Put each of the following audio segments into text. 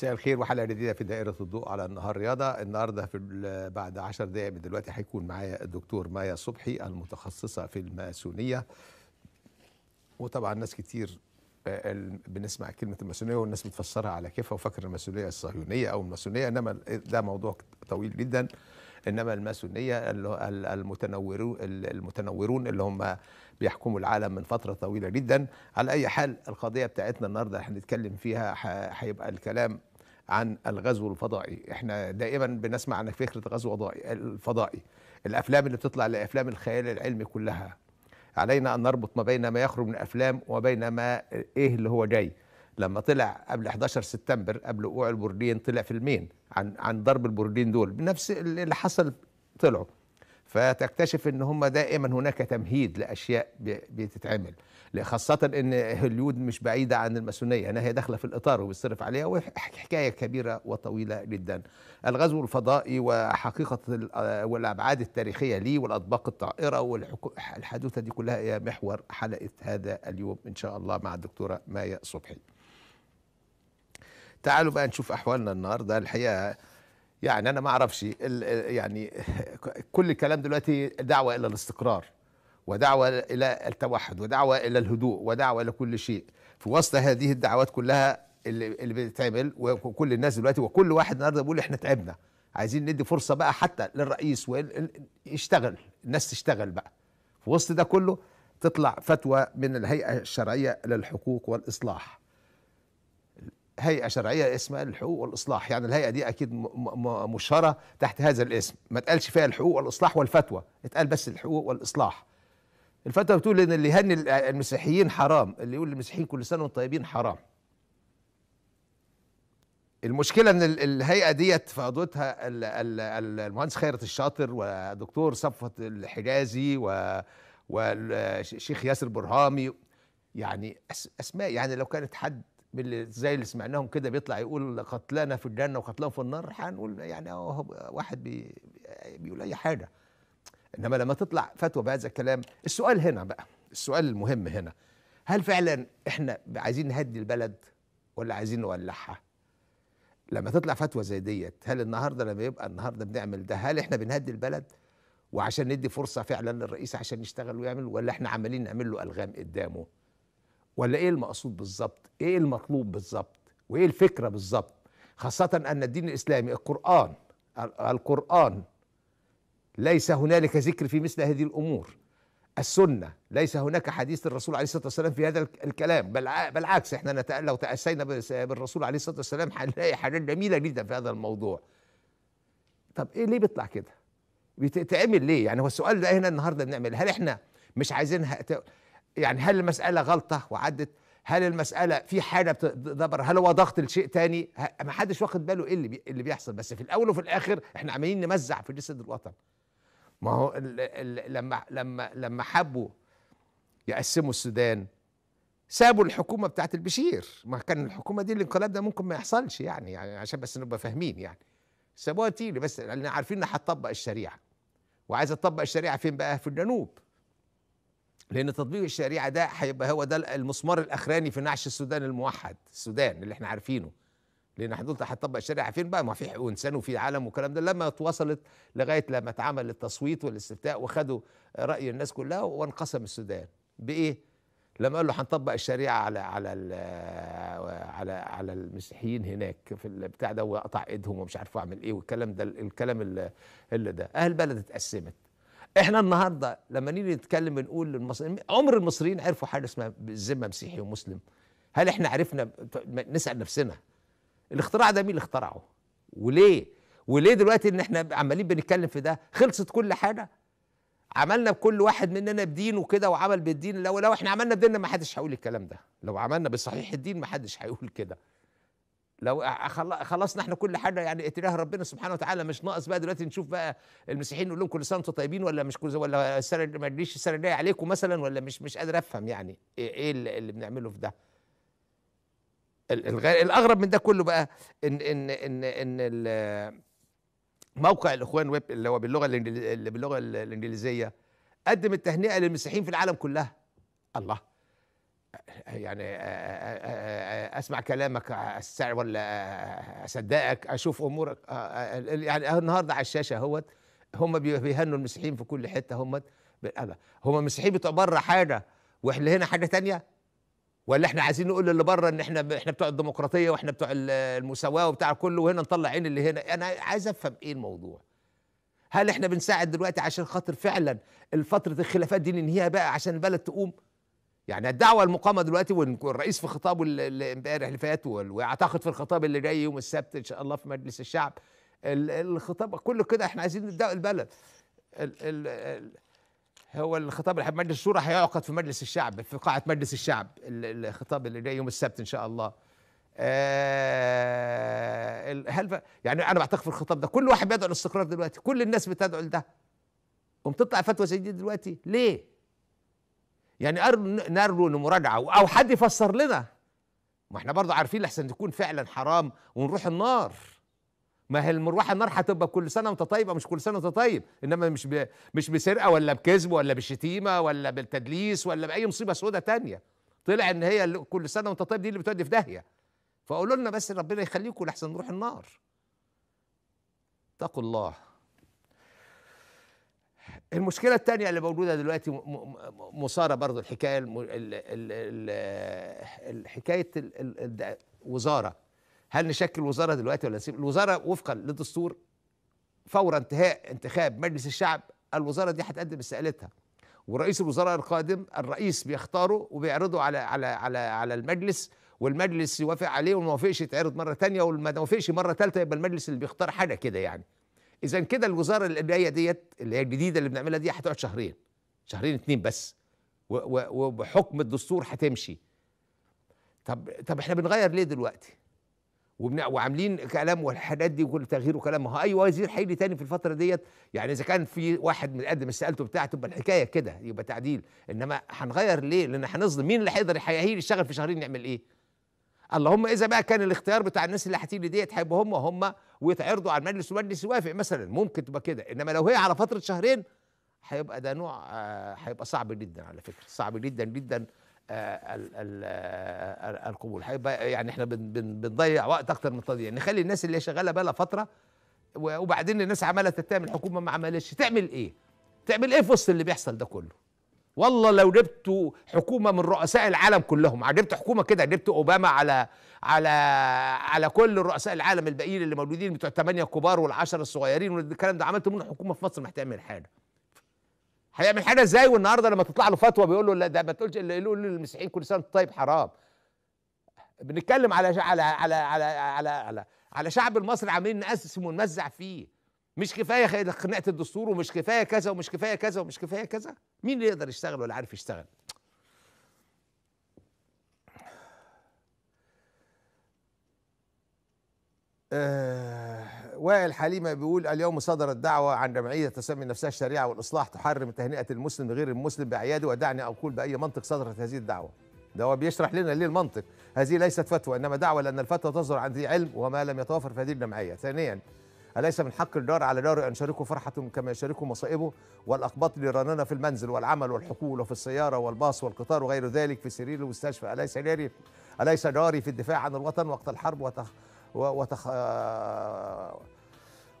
مساء الخير وحلقه جديده في دائره الضوء على النهار رياضه النهارده في بعد 10 دقائق من دلوقتي هيكون معايا الدكتور مايا صبحي المتخصصه في الماسونيه وطبعا ناس كتير آه، بنسمع كلمه الماسونيه والناس بتفسرها على كيفها وفاكر الماسونيه الصهيونيه او الماسونيه انما ده موضوع طويل جدا انما الماسونيه المتنورون المتنورون اللي هم بيحكموا العالم من فتره طويله جدا على اي حال القضيه بتاعتنا النهارده هنتكلم فيها هيبقى الكلام عن الغزو الفضائي احنا دائما بنسمع عن فكره الغزو الفضائي الافلام اللي بتطلع لافلام الخيال العلمي كلها علينا ان نربط ما بين ما يخرج من افلام وبين ما ايه اللي هو جاي لما طلع قبل 11 سبتمبر قبل وقوع البرلين طلع فيلمين عن عن ضرب البرلين دول بنفس اللي حصل طلعوا فتكتشف ان هم دائما هناك تمهيد لاشياء بتتعمل خاصة ان هوليود مش بعيدة عن الماسونية انها يعني هي داخلة في الاطار وبيصرف عليها وحكاية كبيرة وطويلة جدا الغزو الفضائي وحقيقة والابعاد التاريخية ليه والاطباق الطائرة والحدوثة دي كلها هي محور حلقة هذا اليوم ان شاء الله مع الدكتورة مايا صبحي تعالوا بقى نشوف احوالنا النهارده الحقيقه يعني انا ما اعرفش يعني كل الكلام دلوقتي دعوه الى الاستقرار ودعوة إلى التوحد ودعوة إلى الهدوء ودعوة إلى كل شيء في وسط هذه الدعوات كلها اللي, اللي بتتعمل وكل الناس دلوقتي وكل واحد النهارده بيقول احنا تعبنا عايزين ندي فرصة بقى حتى للرئيس يشتغل الناس تشتغل بقى في وسط ده كله تطلع فتوى من الهيئة الشرعية للحقوق والإصلاح هيئة شرعية اسمها الحقوق والإصلاح يعني الهيئة دي أكيد مشهرة تحت هذا الاسم ما تقالش فيها الحقوق والإصلاح والفتوى اتقال بس الحقوق والإصلاح الفتوى بتقول ان اللي يهني المسيحيين حرام اللي يقول للمسيحيين كل سنه وانتم طيبين حرام المشكله ان الهيئه ديت في قضوتها المهندس خيرت الشاطر ودكتور صفوت الحجازي والشيخ ياسر برهامي يعني اسماء يعني لو كانت حد من اللي زي اللي سمعناهم كده بيطلع يقول قتلانا في الجنه وقتلاهم في النار هنقول يعني واحد بي بيقول اي حاجه انما لما تطلع فتوى بهذا الكلام السؤال هنا بقى السؤال المهم هنا هل فعلا احنا عايزين نهدي البلد ولا عايزين نولعها لما تطلع فتوى زي ديت هل النهارده لما يبقى النهارده بنعمل ده هل احنا بنهدي البلد وعشان ندي فرصه فعلا للرئيس عشان يشتغل ويعمل ولا احنا عمالين نعمل له الغام قدامه ولا ايه المقصود بالظبط ايه المطلوب بالظبط وايه الفكره بالظبط خاصه ان الدين الاسلامي القران القران ليس هنالك ذكر في مثل هذه الامور السنه ليس هناك حديث الرسول عليه الصلاه والسلام في هذا الكلام بل بالعكس احنا لو تاسينا بالرسول عليه الصلاه والسلام هنلاقي حاجات جميله جدا في هذا الموضوع طب ايه ليه بيطلع كده بتتعمل ليه يعني هو السؤال ده هنا النهارده بنعمل هل احنا مش عايزين يعني هل المساله غلطه وعدت هل المساله في حاجه بتدبر هل هو ضغط لشيء تاني ما حدش واخد باله ايه اللي, اللي بيحصل بس في الاول وفي الاخر احنا عمالين نمزع في جسد الوطن ما هو لما لما لما حبوا يقسموا السودان سابوا الحكومه بتاعت البشير ما كان الحكومه دي الانقلاب ده ممكن ما يحصلش يعني, يعني عشان بس نبقى فاهمين يعني سابوها تيلي بس لان عارفين انها هتطبق الشريعه وعايزه تطبق الشريعه فين بقى في الجنوب لان تطبيق الشريعه ده هيبقى هو ده المسمار الاخراني في نعش السودان الموحد السودان اللي احنا عارفينه لان حضرتك هتطبق الشريعه فين بقى ما في حقوق انسان وفي عالم والكلام ده لما توصلت لغايه لما اتعمل التصويت والاستفتاء وخدوا راي الناس كلها وانقسم السودان بايه لما قالوا هنطبق الشريعه على على ال على على المسيحيين هناك في البتاع ده واقطع ايدهم ومش عارف اعمل ايه والكلام ده الكلام اللي ده اهل البلد اتقسمت احنا النهارده لما نيجي نتكلم بنقول للمصريين عمر المصريين عرفوا حاجه اسمها ذمه مسيحي ومسلم هل احنا عرفنا نسال نفسنا الاختراع ده مين اللي اخترعه وليه وليه دلوقتي ان احنا عمالين بنتكلم في ده خلصت كل حاجه عملنا بكل واحد مننا بدينه كده وعمل بالدين لو لو احنا عملنا بديننا ما حدش هيقول الكلام ده لو عملنا بصحيح الدين ما حدش هيقول كده لو خلصنا احنا كل حاجه يعني اتجاه ربنا سبحانه وتعالى مش ناقص بقى دلوقتي نشوف بقى المسيحيين نقول لهم كل سنه وانتم طيبين ولا مش كل ولا السنه ما تجيش السنه الجايه عليكم مثلا ولا مش مش قادر افهم يعني ايه, إيه اللي بنعمله في ده الاغرب من ده كله بقى ان ان ان ان موقع الاخوان ويب اللي هو باللغه اللي باللغه الانجليزيه قدم التهنئه للمسيحيين في العالم كلها الله يعني اسمع كلامك السعر ولا اصدقك اشوف امورك يعني النهارده على الشاشه اهوت هم بيهنوا المسيحيين في كل حته هم هم المسيحيين بتوع بره حاجه واحنا هنا حاجه تانية ولا احنا عايزين نقول اللي بره ان احنا احنا بتوع الديمقراطيه واحنا بتوع المساواه وبتاع كله وهنا نطلع عين اللي هنا انا عايز افهم ايه الموضوع هل احنا بنساعد دلوقتي عشان خاطر فعلا الفتره الخلافات دي ننهيها بقى عشان البلد تقوم يعني الدعوه المقامه دلوقتي والرئيس في خطابه امبارح اللي فات واعتقد في الخطاب اللي جاي يوم السبت ان شاء الله في مجلس الشعب الخطاب كله كده احنا عايزين ندعو البلد هو الخطاب اللي مجلس الشورى هيعقد في مجلس الشعب في قاعة مجلس الشعب الخطاب اللي جاي يوم السبت إن شاء الله آه، هل يعني أنا بعتقد في الخطاب ده كل واحد بيدعو للاستقرار دلوقتي كل الناس بتدعو لده قمت تطلع فتوى زي دي دلوقتي ليه؟ يعني نرجو لمراجعة أو حد يفسر لنا ما احنا برضه عارفين لحسن تكون فعلا حرام ونروح النار ما هي المروحه النار هتبقى كل سنه وانت طيب او مش كل سنه وانت طيب انما مش ب... مش بسرقه ولا بكذب ولا بالشتيمه ولا بالتدليس ولا باي مصيبه سوداء تانية طلع ان هي كل سنه وانت طيب دي اللي بتودي في داهيه فقولوا لنا بس ربنا يخليكم لاحسن نروح النار اتقوا الله المشكلة الثانية اللي موجودة دلوقتي مثارة برضه الحكاية الحكاية وزارة هل نشكل وزاره دلوقتي ولا نسيب الوزاره وفقا للدستور فور انتهاء انتخاب مجلس الشعب الوزاره دي هتقدم استقالتها ورئيس الوزراء القادم الرئيس بيختاره وبيعرضه على على على على المجلس والمجلس يوافق عليه وما وافقش يتعرض مره ثانيه وما وافقش مره ثالثه يبقى المجلس اللي بيختار حاجه كده يعني اذا كده الوزاره اللي هي ديت اللي هي الجديده اللي بنعملها دي هتقعد شهرين شهرين اتنين بس وبحكم الدستور هتمشي طب طب احنا بنغير ليه دلوقتي وعاملين كلام والحاجات دي وكل تغيير وكلام ما هو اي وزير هيجي تاني في الفتره ديت يعني اذا كان في واحد من قدم سالته بتاعته تبقى الحكايه كده يبقى تعديل انما هنغير ليه؟ لان هنظلم مين اللي هيقدر هيجي يشتغل في شهرين يعمل ايه؟ اللهم اذا بقى كان الاختيار بتاع الناس اللي هتيجي ديت هيبقوا هم هم ويتعرضوا على المجلس والمجلس يوافق مثلا ممكن تبقى كده انما لو هي على فتره شهرين هيبقى ده نوع آه، هيبقى صعب جدا على فكره صعب جدا جدا آه، آه، القبول يعني احنا بنضيع وقت اكتر من يعني نخلي الناس اللي شغاله بقى لها فتره وبعدين الناس عماله تتهم الحكومه ما عملتش تعمل ايه تعمل ايه في وسط اللي بيحصل ده كله والله لو جبت حكومه من رؤساء العالم كلهم جبت حكومه كده جبت اوباما على على على كل رؤساء العالم الباقيين اللي موجودين بتوع الثمانيه الكبار والعشره الصغيرين والكلام ده عملت منه حكومه في مصر ما هتعمل حاجه هيعمل حاجه ازاي والنهارده لما تطلع له فتوى بيقول له لا ده ما تقولش اللي يقول للمسيحيين كل سنه طيب حرام بنتكلم على على على على على على, على شعب المصري عاملين نقسم ونمزع فيه مش كفايه خناقه الدستور ومش كفايه كذا ومش كفايه كذا ومش كفايه كذا مين اللي يقدر يشتغل ولا عارف يشتغل آه وائل حليمة بيقول اليوم صدرت دعوة عن جمعية تسمي نفسها الشريعة والإصلاح تحرم تهنئة المسلم غير المسلم باعياده ودعني أقول بأي منطق صدرت هذه الدعوة ده هو بيشرح لنا ليه المنطق هذه ليست فتوى إنما دعوة لأن الفتوى تصدر عن ذي علم وما لم يتوافر في هذه الجمعية ثانيا أليس من حق الجار على جاره أن يشاركه فرحة كما يشاركه مصائبه والأقباط لرنانة في المنزل والعمل والحقول وفي السيارة والباص والقطار وغير ذلك في سرير المستشفى أليس جاري أليس جاري في الدفاع عن الوطن وقت الحرب وتخ... وتخ... آه،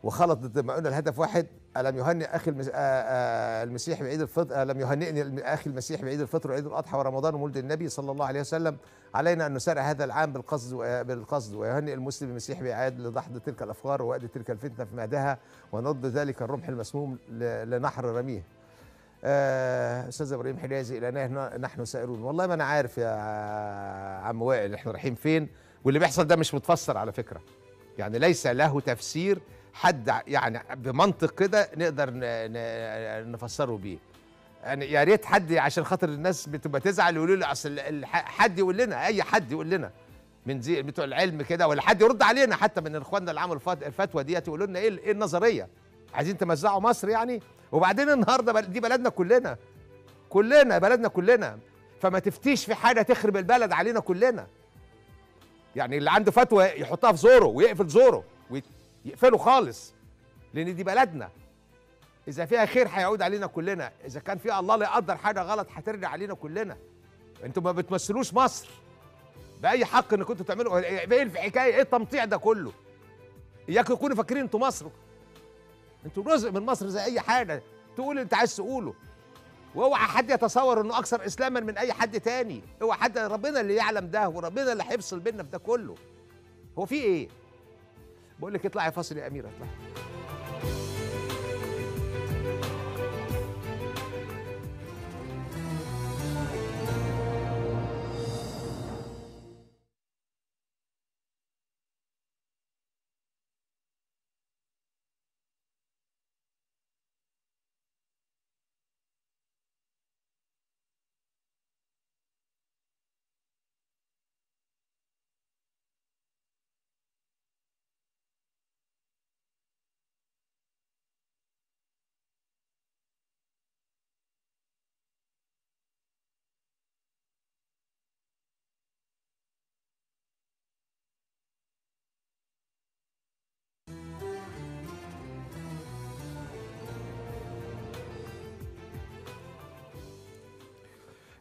وخلط ضد ما قلنا الهدف واحد الم يهنئ اخي آه، آه، المسيح بعيد الفطر الم يهنئني اخي المسيح بعيد الفطر وعيد الاضحى ورمضان ومولد النبي صلى الله عليه وسلم علينا ان نسارع هذا العام بالقصد بالقصد ويهنئ المسلم المسيح باعاد لدحض تلك الافكار ووأد تلك الفتنه في مهدها ونض ذلك الرمح المسموم لنحر رميه استاذ ابراهيم حجازي الى نحن سائرون والله ما انا عارف يا عم وائل احنا رايحين فين واللي بيحصل ده مش متفسر على فكره يعني ليس له تفسير حد يعني بمنطق كده نقدر نفسره بيه يعني يا ريت حد عشان خاطر الناس بتبقى تزعل يقولوا لي اصل حد يقول لنا اي حد يقول لنا من زي بتوع العلم كده ولا حد يرد علينا حتى من اخواننا اللي عملوا الفتوى ديت يقولوا لنا ايه ايه النظريه عايزين تمزعوا مصر يعني وبعدين النهارده دي بلدنا كلنا كلنا بلدنا كلنا فما تفتيش في حاجه تخرب البلد علينا كلنا يعني اللي عنده فتوى يحطها في زوره ويقفل زوره ويقفله خالص لان دي بلدنا اذا فيها خير هيعود علينا كلنا اذا كان فيها الله لا يقدر حاجه غلط هترجع علينا كلنا انتوا ما بتمثلوش مصر باي حق انكم كنتوا تعملوا ايه الحكايه ايه التمطيع ده كله اياك تكونوا فاكرين انتوا مصر انتوا جزء من مصر زي اي حاجه تقول اللي انت عايز تقوله واوعى حد يتصور انه اكثر اسلاما من اي حد تاني اوعى حد ربنا اللي يعلم ده وربنا اللي هيفصل بيننا في ده كله هو في ايه بقول لك اطلعي فاصل يا اميره اطلعي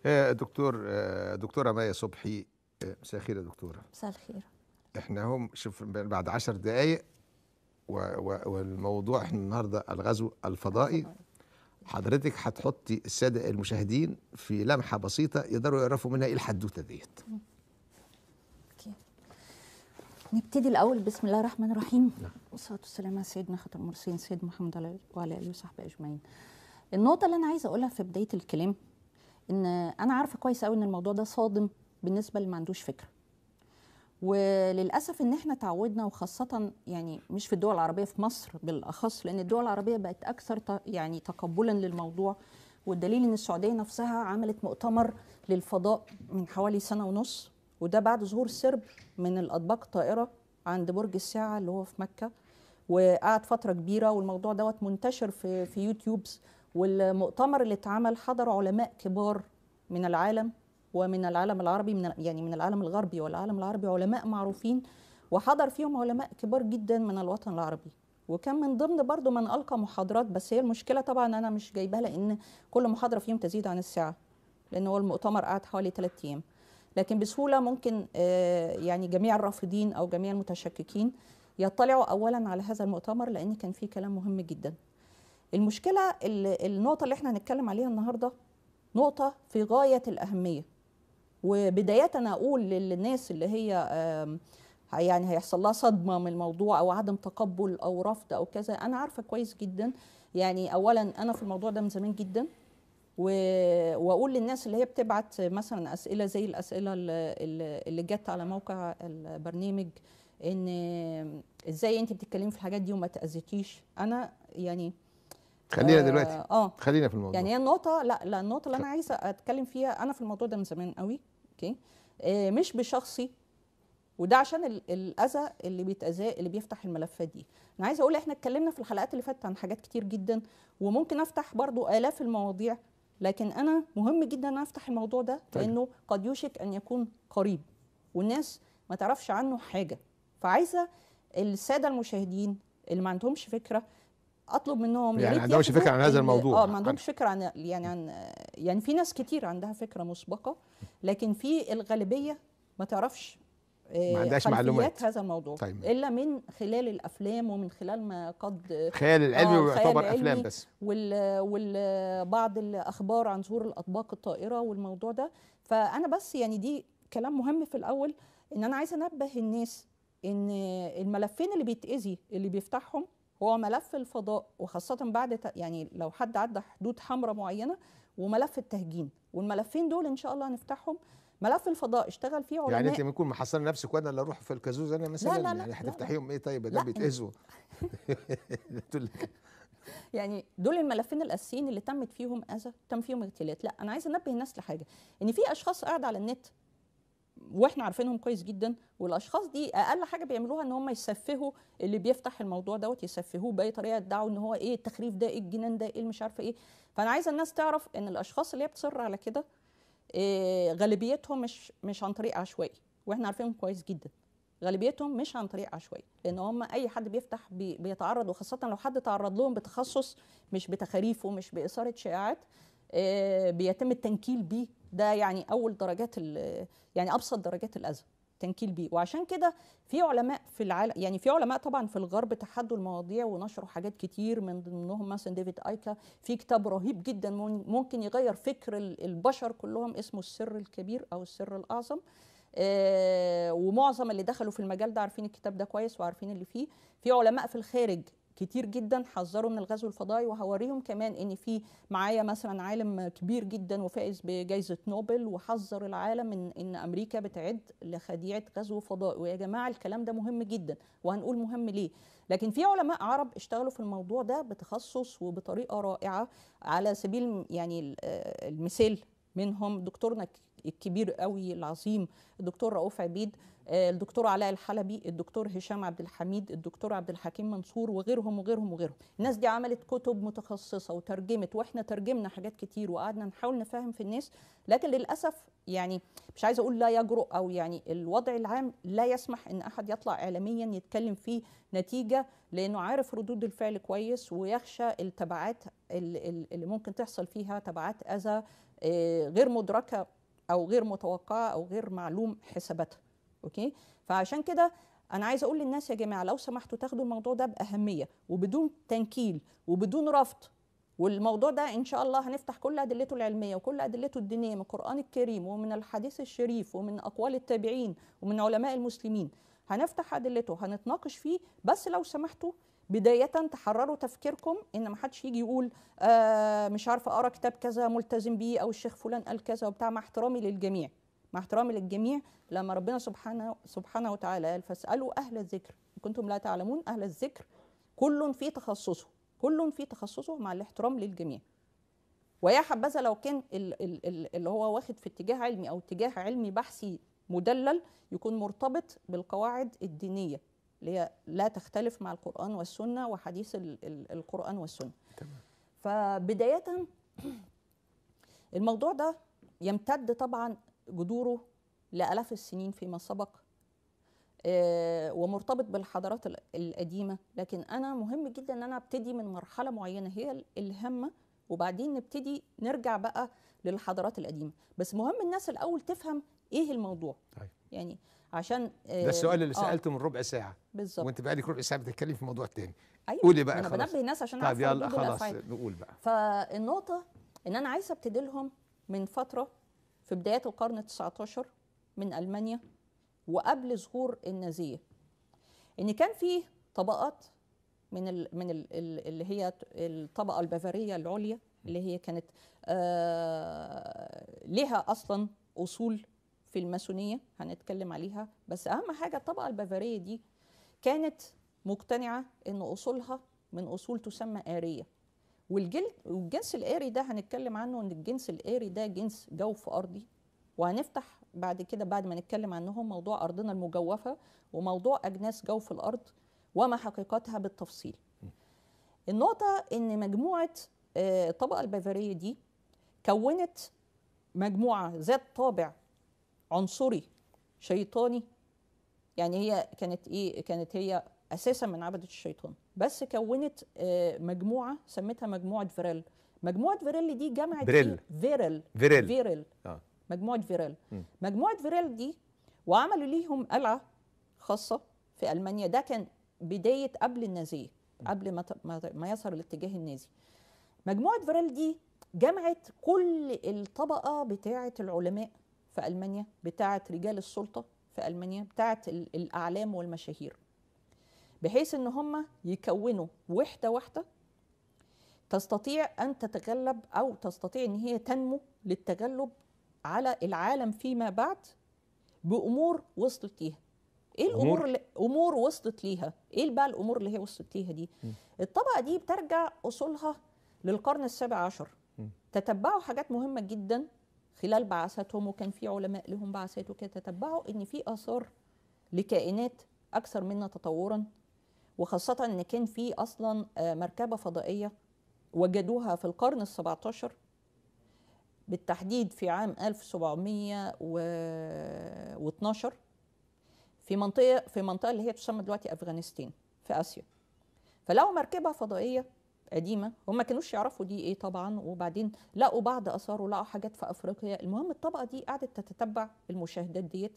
آه، دكتور آه، دكتوره مايا صبحي آه، مساء الخير يا دكتوره مساء الخير احنا هم شوف بعد عشر دقائق والموضوع احنا النهارده الغزو الفضائي حضرتك هتحطي الساده المشاهدين في لمحه بسيطه يقدروا يعرفوا منها ايه الحدوته ديت نبتدي الاول بسم الله الرحمن الرحيم نعم. والصلاه والسلام على سيدنا خاتم المرسلين سيد محمد وعلى اله وصحبه اجمعين النقطه اللي انا عايزه اقولها في بدايه الكلام ان انا عارفه كويس قوي ان الموضوع ده صادم بالنسبه اللي ما عندوش فكره وللاسف ان احنا تعودنا وخاصه يعني مش في الدول العربيه في مصر بالاخص لان الدول العربيه بقت اكثر يعني تقبلا للموضوع والدليل ان السعوديه نفسها عملت مؤتمر للفضاء من حوالي سنه ونص وده بعد ظهور سرب من الاطباق الطائره عند برج الساعه اللي هو في مكه وقعد فتره كبيره والموضوع دوت منتشر في في يوتيوبز والمؤتمر اللي اتعمل حضر علماء كبار من العالم ومن العالم العربي من يعني من العالم الغربي والعالم العربي علماء معروفين وحضر فيهم علماء كبار جدا من الوطن العربي وكان من ضمن برضو من ألقى محاضرات بس هي المشكلة طبعا أنا مش جايبها لأن كل محاضرة فيهم تزيد عن الساعة لأن هو المؤتمر قعد حوالي ثلاث أيام لكن بسهولة ممكن آه، يعني جميع الرافضين أو جميع المتشككين يطلعوا أولا على هذا المؤتمر لأن كان فيه كلام مهم جدا المشكله النقطه اللي احنا هنتكلم عليها النهارده نقطه في غايه الاهميه وبدايه أنا اقول للناس اللي هي يعني هيحصل لها صدمه من الموضوع او عدم تقبل او رفض او كذا انا عارفه كويس جدا يعني اولا انا في الموضوع ده من زمان جدا واقول للناس اللي هي بتبعت مثلا اسئله زي الاسئله اللي جت على موقع البرنامج ان ازاي انت بتتكلمي في الحاجات دي وما تاذيتيش انا يعني خلينا آه، دلوقتي اه خلينا في الموضوع يعني هي النقطه لا لا النقطه اللي انا عايزه اتكلم فيها انا في الموضوع ده من زمان قوي اوكي آه مش بشخصي وده عشان الاذى اللي بيتاذاه اللي بيفتح الملفات دي انا عايزه اقول احنا اتكلمنا في الحلقات اللي فاتت عن حاجات كتير جدا وممكن افتح برضو الاف المواضيع لكن انا مهم جدا ان افتح الموضوع ده طيب. لانه قد يوشك ان يكون قريب والناس ما تعرفش عنه حاجه فعايزه الساده المشاهدين اللي ما عندهمش فكره اطلب منهم يعني ما عندهمش فكره عن هذا الموضوع اه ما عندهمش فكره عن يعني عن يعني في ناس كتير عندها فكره مسبقه لكن في الغالبيه ما تعرفش آه، ما عندهاش معلومات هذا الموضوع طيب. الا من خلال الافلام ومن خلال ما قد خيال العلمي آه ويعتبر افلام بس وال والبعض الاخبار عن ظهور الاطباق الطائره والموضوع ده فانا بس يعني دي كلام مهم في الاول ان انا عايزه انبه الناس ان الملفين اللي بيتاذي اللي بيفتحهم هو ملف الفضاء وخاصة بعد يعني لو حد عدى حدود حمراء معينة وملف التهجين والملفين دول إن شاء الله هنفتحهم ملف الفضاء اشتغل فيه علماء يعني انت ممكن محصله نفسك وانا اللي اروح في الكازوز انا مثلا لا لا لا يعني هتفتحيهم ايه طيب ده بيتاذوا يعني دول الملفين الاساسيين اللي تمت فيهم اذى تم فيهم اغتيالات لا انا عايزه انبه الناس لحاجه ان في اشخاص قاعده على النت واحنا عارفينهم كويس جدا والاشخاص دي اقل حاجه بيعملوها ان هم يسفهوا اللي بيفتح الموضوع دوت يسفهوه باي طريقه يدعوا ان هو ايه التخريف ده ايه الجنان ده ايه مش عارفه ايه فانا عايزه الناس تعرف ان الاشخاص اللي هي بتصر على كده إيه غالبيتهم مش مش عن طريق عشوائي واحنا عارفينهم كويس جدا غالبيتهم مش عن طريق عشوائي لان هم اي حد بيفتح بي بيتعرض وخاصه لو حد تعرض لهم بتخصص مش بتخاريفه مش باثاره شائعات إيه بيتم التنكيل بيه ده يعني اول درجات يعني ابسط درجات الاذى تنكيل بيه وعشان كده في علماء في العالم يعني في علماء طبعا في الغرب تحدوا المواضيع ونشروا حاجات كتير من ضمنهم مثلا ديفيد ايكا في كتاب رهيب جدا ممكن يغير فكر البشر كلهم اسمه السر الكبير او السر الاعظم آه، ومعظم اللي دخلوا في المجال ده عارفين الكتاب ده كويس وعارفين اللي فيه في علماء في الخارج كتير جدا حذروا من الغزو الفضائي وهوريهم كمان ان في معايا مثلا عالم كبير جدا وفائز بجائزه نوبل وحذر العالم من ان امريكا بتعد لخديعه غزو فضائي ويا جماعه الكلام ده مهم جدا وهنقول مهم ليه لكن في علماء عرب اشتغلوا في الموضوع ده بتخصص وبطريقه رائعه على سبيل يعني آه، المثال منهم دكتورنا الكبير قوي العظيم الدكتور رؤوف عبيد آه، الدكتور علاء الحلبي الدكتور هشام عبد الحميد الدكتور عبد الحكيم منصور وغيرهم وغيرهم وغيرهم الناس دي عملت كتب متخصصه وترجمت واحنا ترجمنا حاجات كتير وقعدنا نحاول نفهم في الناس لكن للاسف يعني مش عايزه اقول لا يجرؤ او يعني الوضع العام لا يسمح ان احد يطلع اعلاميا يتكلم فيه نتيجه لانه عارف ردود الفعل كويس ويخشى التبعات اللي ممكن تحصل فيها تبعات اذى آه، غير مدركه او غير متوقعه او غير معلوم حساباتها اوكي فعشان كده انا عايز اقول للناس يا جماعه لو سمحتوا تاخدوا الموضوع ده باهميه وبدون تنكيل وبدون رفض والموضوع ده ان شاء الله هنفتح كل ادلته العلميه وكل ادلته الدينيه من القران الكريم ومن الحديث الشريف ومن اقوال التابعين ومن علماء المسلمين هنفتح ادلته هنتناقش فيه بس لو سمحتوا بدايه تحرروا تفكيركم ان ما حدش يجي يقول آه مش عارفه اقرا كتاب كذا ملتزم بيه او الشيخ فلان قال كذا وبتاع مع احترامي للجميع مع احترامي للجميع لما ربنا سبحانه سبحانه وتعالى قال فاسالوا اهل الذكر كنتم لا تعلمون اهل الذكر كل في تخصصه كل في تخصصه مع الاحترام للجميع ويا حبذا لو كان اللي هو واخد في اتجاه علمي او اتجاه علمي بحثي مدلل يكون مرتبط بالقواعد الدينيه اللي هي لا تختلف مع القرآن والسنة وحديث القرآن والسنة تمام. فبداية الموضوع ده يمتد طبعا جذوره لآلاف السنين فيما سبق آه، ومرتبط بالحضارات القديمة لكن أنا مهم جدا أن أنا أبتدي من مرحلة معينة هي الهمة وبعدين نبتدي نرجع بقى للحضارات القديمة بس مهم الناس الأول تفهم إيه الموضوع طيب. يعني عشان ده السؤال اللي آه، سالته من ربع ساعه بالظبط وانت بقالك ربع ساعه بتتكلم في موضوع تاني أيوة. قولي بقى انا بنبه الناس عشان طيب يلا خلاص نقول بقى فالنقطه ان انا عايزه ابتدي لهم من فتره في بدايات القرن ال 19 من المانيا وقبل ظهور النازيه ان كان في طبقات من الـ من الـ اللي هي الطبقه البافاريه العليا اللي هي كانت آه لها اصلا اصول في الماسونيه هنتكلم عليها بس اهم حاجه الطبقه البافاريه دي كانت مقتنعه ان اصولها من اصول تسمى اريه والجنس الاري ده هنتكلم عنه ان الجنس الاري ده جنس جوف ارضي وهنفتح بعد كده بعد ما نتكلم عنهم موضوع ارضنا المجوفه وموضوع اجناس جوف الارض وما حقيقتها بالتفصيل النقطه ان مجموعه آه، الطبقه البافاريه دي كونت مجموعه ذات طابع عنصري شيطاني يعني هي كانت ايه كانت هي اساسا من عبده الشيطان بس كونت آه، مجموعه سميتها مجموعه فيريل مجموعه فيريل دي جمعت فيريل فيريل فيريل فيريل آه. مجموعه فيريل مجموعه فيريل دي وعملوا ليهم قلعه خاصه في المانيا ده كان بدايه قبل النازيه قبل ما ما يظهر الاتجاه النازي مجموعه فيريل دي جمعت كل الطبقه بتاعه العلماء في ألمانيا بتاعة رجال السلطة في ألمانيا بتاعة الأعلام والمشاهير بحيث أن هم يكونوا وحدة واحدة تستطيع أن تتغلب أو تستطيع أن هي تنمو للتغلب على العالم فيما بعد بأمور وصلت ليها ايه الامور اللي امور وصلت ليها ايه بقى الامور اللي هي وصلت ليها دي م. الطبقه دي بترجع اصولها للقرن السابع عشر م. تتبعوا حاجات مهمه جدا خلال بعثاتهم وكان في علماء لهم بعثات وكده تتبعوا ان في اثار لكائنات اكثر منا تطورا وخاصه ان كان في اصلا آه، مركبه فضائيه وجدوها في القرن ال17 بالتحديد في عام 1712 في منطقه في منطقه اللي هي تسمى دلوقتي افغانستان في اسيا فلقوا مركبه فضائيه قديمه هم ما كانوش يعرفوا دي ايه طبعا وبعدين لقوا بعض اثار ولقوا حاجات في افريقيا المهم الطبقه دي قعدت تتتبع المشاهدات ديت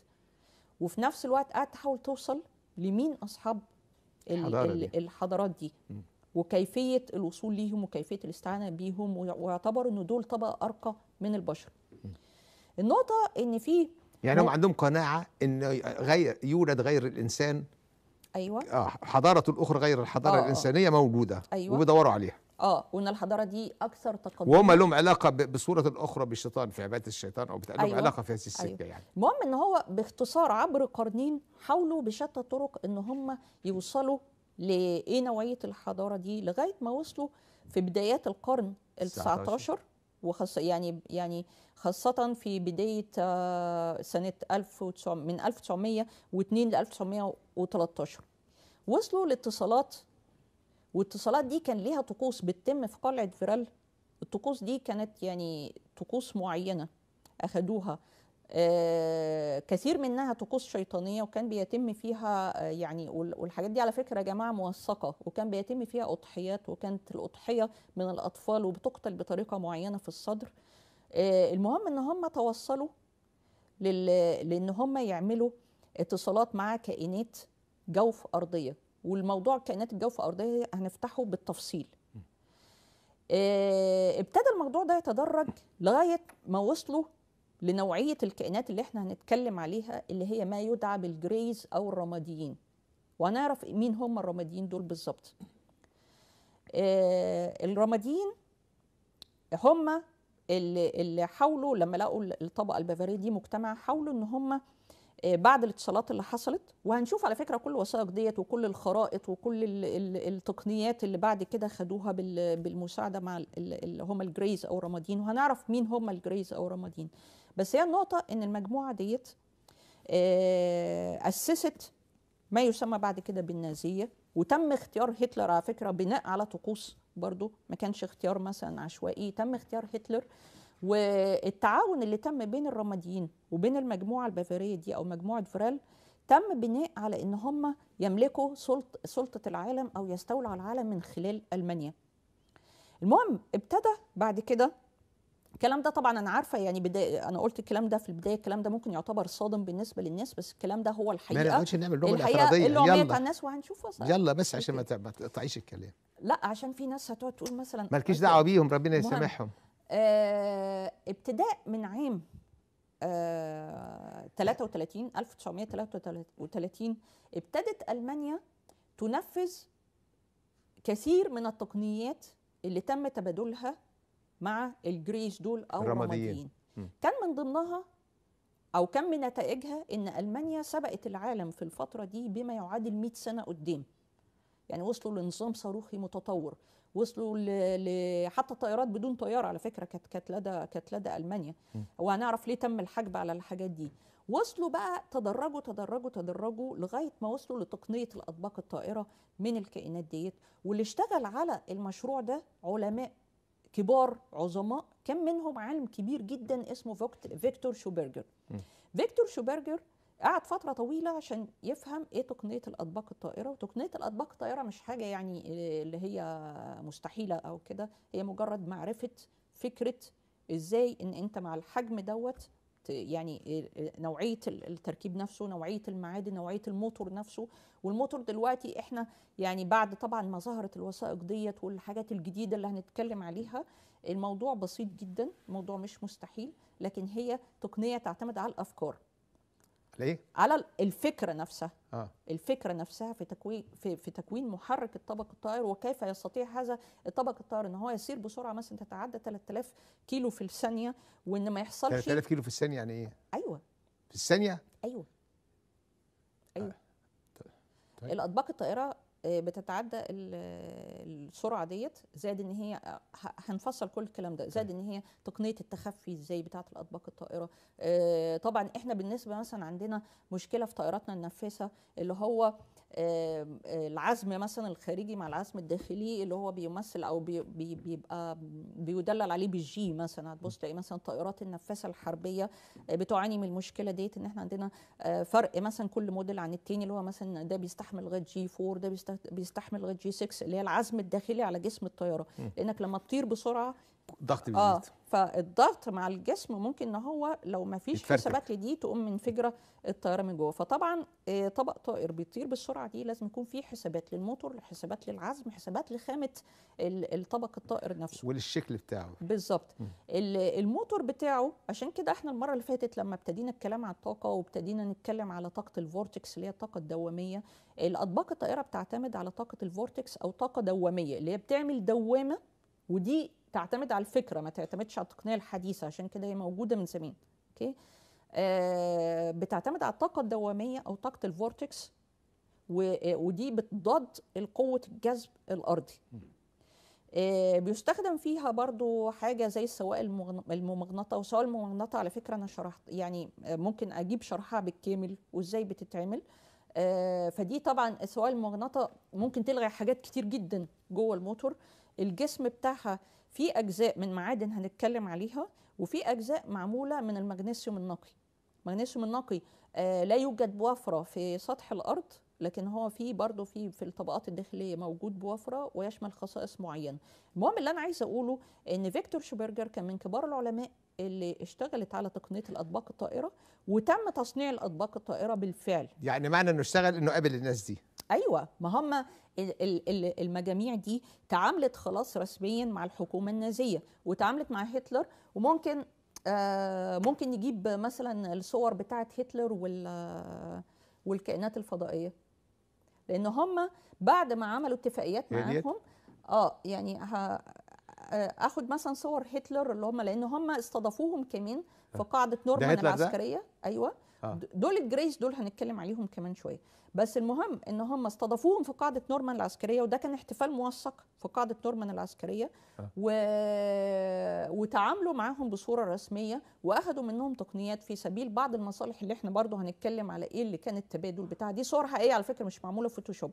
وفي نفس الوقت قعدت تحاول توصل لمين اصحاب دي. الحضارات دي وكيفيه الوصول ليهم وكيفيه الاستعانه بيهم ويعتبر ان دول طبقه ارقى من البشر النقطه ان في يعني هم عندهم قناعه ان غير يولد غير الانسان ايوه اه حضاره الاخرى غير الحضاره آه،, آه الانسانيه موجوده أيوة. وبيدوروا عليها اه وان الحضاره دي اكثر تقدما وهم لهم علاقه بصوره الاخرى بالشيطان في عباده الشيطان او لهم أيوة. علاقه في هذه السكه أيوة. يعني المهم ان هو باختصار عبر قرنين حاولوا بشتى الطرق ان هم يوصلوا لايه نوعيه الحضاره دي لغايه ما وصلوا في بدايات القرن ال 19 وخاصة يعني يعني خاصة في بداية آه، سنة 1900 من 1902 ل 1913 وصلوا لاتصالات والاتصالات دي كان ليها طقوس بتتم في قلعة فيرال الطقوس دي كانت يعني طقوس معينة أخدوها آه، كثير منها طقوس شيطانيه وكان بيتم فيها آه، يعني والحاجات دي على فكره يا جماعه موثقه وكان بيتم فيها اضحيات وكانت الاضحيه من الاطفال وبتقتل بطريقه معينه في الصدر آه، المهم ان هم توصلوا لان هم يعملوا اتصالات مع كائنات جوف ارضيه والموضوع كائنات الجوف الارضيه هنفتحه بالتفصيل ابتدى الموضوع ده يتدرج لغايه ما وصلوا لنوعيه الكائنات اللي احنا هنتكلم عليها اللي هي ما يدعى بالجريز او الرماديين وهنعرف مين هم الرماديين دول بالظبط آه الرماديين هم اللي, اللي حاولوا لما لقوا الطبقه البافاريه دي مجتمع حاولوا ان هم آه، بعد الاتصالات اللي حصلت وهنشوف على فكره كل وثائق ديت وكل الخرائط وكل التقنيات اللي بعد كده خدوها بالمساعده مع اللي هم الجريز او الرماديين وهنعرف مين هم الجريز او الرماديين بس هي النقطه ان المجموعه ديت آه، اسست ما يسمى بعد كده بالنازيه وتم اختيار هتلر على فكره بناء على طقوس برضو ما كانش اختيار مثلا عشوائي تم اختيار هتلر والتعاون اللي تم بين الرماديين وبين المجموعه البافاريه دي او مجموعه فرال تم بناء على ان هم يملكوا سلط سلطه العالم او يستولوا على العالم من خلال المانيا المهم ابتدى بعد كده الكلام ده طبعا انا عارفه يعني بداية انا قلت الكلام ده في البدايه الكلام ده ممكن يعتبر صادم بالنسبه للناس بس الكلام ده هو الحقيقه ما نقعدش نعمل لغه الاعتراضيه يلا بتاع الناس وهنشوف وصل يلا بس عشان ما تقطعيش الكلام لا عشان في ناس هتقعد تقول مثلا مالكيش دعوه بيهم ربنا يسامحهم آه ابتداء من عام آه 33 1933 ابتدت المانيا تنفذ كثير من التقنيات اللي تم تبادلها مع الجريش دول او الرماديين كان من ضمنها او كان من نتائجها ان المانيا سبقت العالم في الفتره دي بما يعادل 100 سنه قدام يعني وصلوا لنظام صاروخي متطور وصلوا ل... حتى طيارات بدون طياره على فكره كانت كانت لدى كانت لدى المانيا وهنعرف ليه تم الحجب على الحاجات دي وصلوا بقى تدرجوا تدرجوا تدرجوا لغايه ما وصلوا لتقنيه الاطباق الطائره من الكائنات ديت واللي اشتغل على المشروع ده علماء كبار عظماء كان منهم عالم كبير جدا اسمه فيكتور شوبرجر فيكتور شوبرجر قعد فترة طويلة عشان يفهم ايه تقنية الأطباق الطائرة وتقنية الأطباق الطائرة مش حاجة يعني آه، اللي هي مستحيلة أو كده هي مجرد معرفة فكرة ازاي ان انت مع الحجم دوت يعني نوعيه التركيب نفسه نوعيه المعادن نوعيه الموتور نفسه والموتور دلوقتي احنا يعني بعد طبعا ما ظهرت الوثائق ديت والحاجات الجديده اللي هنتكلم عليها الموضوع بسيط جدا الموضوع مش مستحيل لكن هي تقنيه تعتمد على الافكار على ايه؟ على الفكره نفسها آه. الفكره نفسها في تكوين في, في تكوين محرك الطبق الطائر وكيف يستطيع هذا الطبق الطائر ان هو يسير بسرعه مثلا تتعدى 3000 كيلو في الثانيه وان ما يحصلش 3000 كيلو في الثانيه يعني ايه؟ ايوه في الثانيه؟ ايوه ايوه آه. طيب. طيب. الاطباق الطائره آه، بتتعدى السرعه ديت زائد ان هي آه، هنفصل كل الكلام ده زائد ان هي تقنيه التخفي ازاي بتاعه الاطباق الطائره آه، طبعا احنا بالنسبه مثلا عندنا مشكله في طائراتنا النفاثه اللي هو آه، العزم مثلا الخارجي مع العزم الداخلي اللي هو بيمثل او بي بيبقى بيدلل عليه بالجي مثلا هتبص تلاقي مثلا طائرات النفاثه الحربيه بتعاني من المشكله ديت ان احنا عندنا آه، فرق مثلا كل موديل عن التاني اللي هو مثلا ده بيستحمل لغايه جي 4 ده بيستحمل لغايه جي 6 اللي هي العزم الداخلي على جسم الطياره لانك لما تطير بسرعه ضغط بيزيد آه فالضغط مع الجسم ممكن ان هو لو ما فيش حسابات لدي تقوم منفجره الطياره من جوه فطبعا آه، طبق طائر بيطير بالسرعه دي لازم يكون فيه حسابات للموتور حسابات للعزم حسابات لخامه الطبق الطائر نفسه وللشكل بتاعه بالظبط الموتور بتاعه عشان كده احنا المره اللي فاتت لما ابتدينا الكلام على الطاقه وابتدينا نتكلم على طاقه الفورتكس اللي هي الطاقه الدواميه الاطباق الطائره بتعتمد على طاقه الفورتكس او طاقه دواميه اللي هي بتعمل دوامه ودي تعتمد على الفكره ما تعتمدش على التقنيه الحديثه عشان كده هي موجوده من زمان اوكي آه بتعتمد على الطاقه الدواميه او طاقه الفورتكس آه، ودي بتضاد القوه الجذب الارضي آه بيستخدم فيها برضو حاجة زي السوائل الممغنطة وسوائل الممغنطة على فكرة أنا شرحت يعني آه، ممكن أجيب شرحها بالكامل وإزاي بتتعمل آه فدي طبعا السوائل الممغنطة ممكن تلغي حاجات كتير جدا جوه الموتور الجسم بتاعها في اجزاء من معادن هنتكلم عليها وفي اجزاء معموله من المغنيسيوم النقي المغنيسيوم النقي آه لا يوجد بوفره في سطح الارض لكن هو في برضه في في الطبقات الداخليه موجود بوفره ويشمل خصائص معينه المهم اللي انا عايز اقوله ان فيكتور شوبرجر كان من كبار العلماء اللي اشتغلت على تقنيه الاطباق الطائره وتم تصنيع الاطباق الطائره بالفعل يعني معنى انه اشتغل انه قابل الناس دي ايوه ما هم المجاميع دي تعاملت خلاص رسميا مع الحكومه النازيه وتعاملت مع هتلر وممكن آه ممكن نجيب مثلا الصور بتاعه هتلر وال والكائنات الفضائيه لان هم بعد ما عملوا اتفاقيات معاهم اه يعني آه، اخد مثلا صور هتلر اللي هم لان هم استضافوهم كمان في آه. قاعده نورمان العسكريه ايوه آه. دول الجريس دول هنتكلم عليهم كمان شويه بس المهم ان هم استضافوهم في قاعده نورمان العسكريه وده كان احتفال موثق في قاعده نورمان العسكريه آه. و... وتعاملوا معاهم بصوره رسميه واخدوا منهم تقنيات في سبيل بعض المصالح اللي احنا برضو هنتكلم على ايه اللي كان التبادل بتاع دي صور حقيقيه على فكره مش معموله فوتوشوب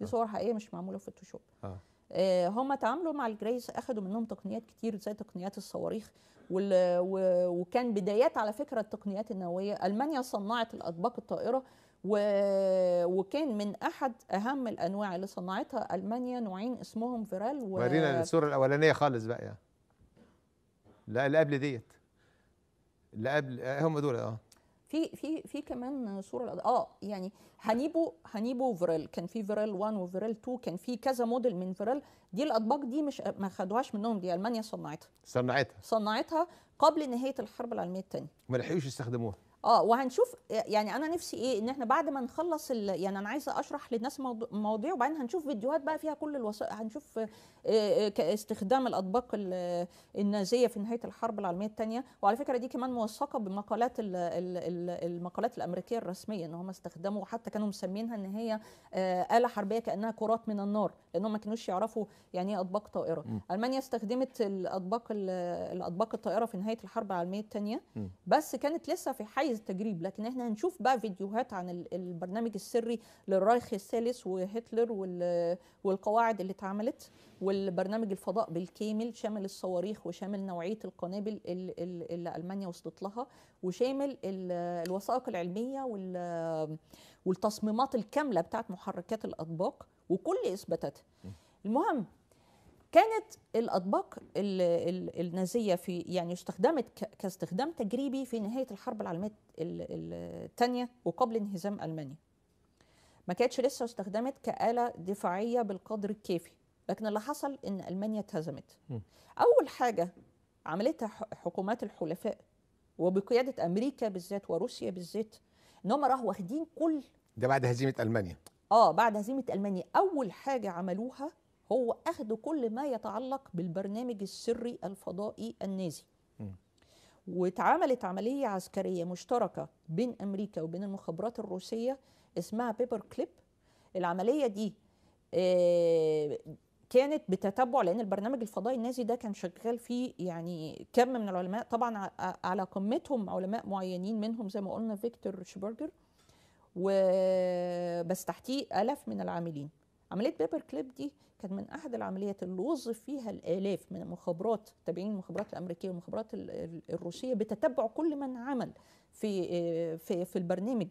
دي آه. صور حقيقيه مش معموله فوتوشوب آه. آه، هم تعاملوا مع الجريس اخذوا منهم تقنيات كتير زي تقنيات الصواريخ وكان بدايات على فكره التقنيات النوويه المانيا صنعت الاطباق الطائره وكان من احد اهم الانواع اللي صنعتها المانيا نوعين اسمهم فيرال و... ورينا الصوره الاولانيه خالص بقى يعني. لا اللي قبل ديت اللي قبل هم دول اه في في في كمان صوره اه يعني هنيبو هنيبو فيريل كان في فيريل 1 وفيريل 2 كان في كذا موديل من فيريل دي الاطباق دي مش ما خدوهاش منهم دي المانيا صنعتها صنعتها صنعتها قبل نهايه الحرب العالميه الثانيه ما لحقوش يستخدموها اه وهنشوف آه، يعني انا نفسي ايه ان احنا بعد ما نخلص يعني انا عايزه اشرح للناس مواضيع وبعدين هنشوف فيديوهات بقى فيها كل الوثائق هنشوف آه، آه، استخدام الاطباق النازيه في نهايه الحرب العالميه الثانيه وعلى فكره دي كمان موثقه بمقالات المقالات الامريكيه الرسميه ان هم استخدموا حتى كانوا مسمينها ان هي اله حربيه كانها كرات من النار لان هم ما كانوش يعرفوا يعني ايه اطباق طائره م. المانيا استخدمت الاطباق الاطباق الطائره في نهايه الحرب العالميه الثانيه بس كانت لسه في حيز جائز التجريب لكن احنا هنشوف بقى فيديوهات عن البرنامج السري للرايخ الثالث وهتلر والقواعد اللي اتعملت والبرنامج الفضاء بالكامل شامل الصواريخ وشامل نوعيه القنابل اللي المانيا وصلت لها وشامل الوثائق العلميه والتصميمات الكامله بتاعت محركات الاطباق وكل اثباتاتها المهم كانت الاطباق النازيه في يعني استخدمت كاستخدام تجريبي في نهايه الحرب العالميه الثانيه وقبل انهزام المانيا ما كانتش لسه استخدمت كآلة دفاعية بالقدر الكافي لكن اللي حصل ان المانيا اتهزمت اول حاجة عملتها حكومات الحلفاء وبقيادة امريكا بالذات وروسيا بالذات ان هم راحوا واخدين كل ده بعد هزيمة المانيا اه بعد هزيمة المانيا اول حاجة عملوها هو أخذ كل ما يتعلق بالبرنامج السري الفضائي النازي واتعملت عملية عسكرية مشتركة بين أمريكا وبين المخابرات الروسية اسمها بيبر كليب العملية دي آه، كانت بتتبع لان البرنامج الفضائي النازي ده كان شغال فيه يعني كم من العلماء طبعا على قمتهم علماء معينين منهم زي ما قلنا فيكتور شبرجر وبس تحتيه الاف من العاملين عمليه بيبر كليب دي كانت من احد العمليات اللي وظف فيها الالاف من المخابرات تابعين المخابرات الامريكيه والمخابرات الروسيه بتتبع كل من عمل في آه، في في البرنامج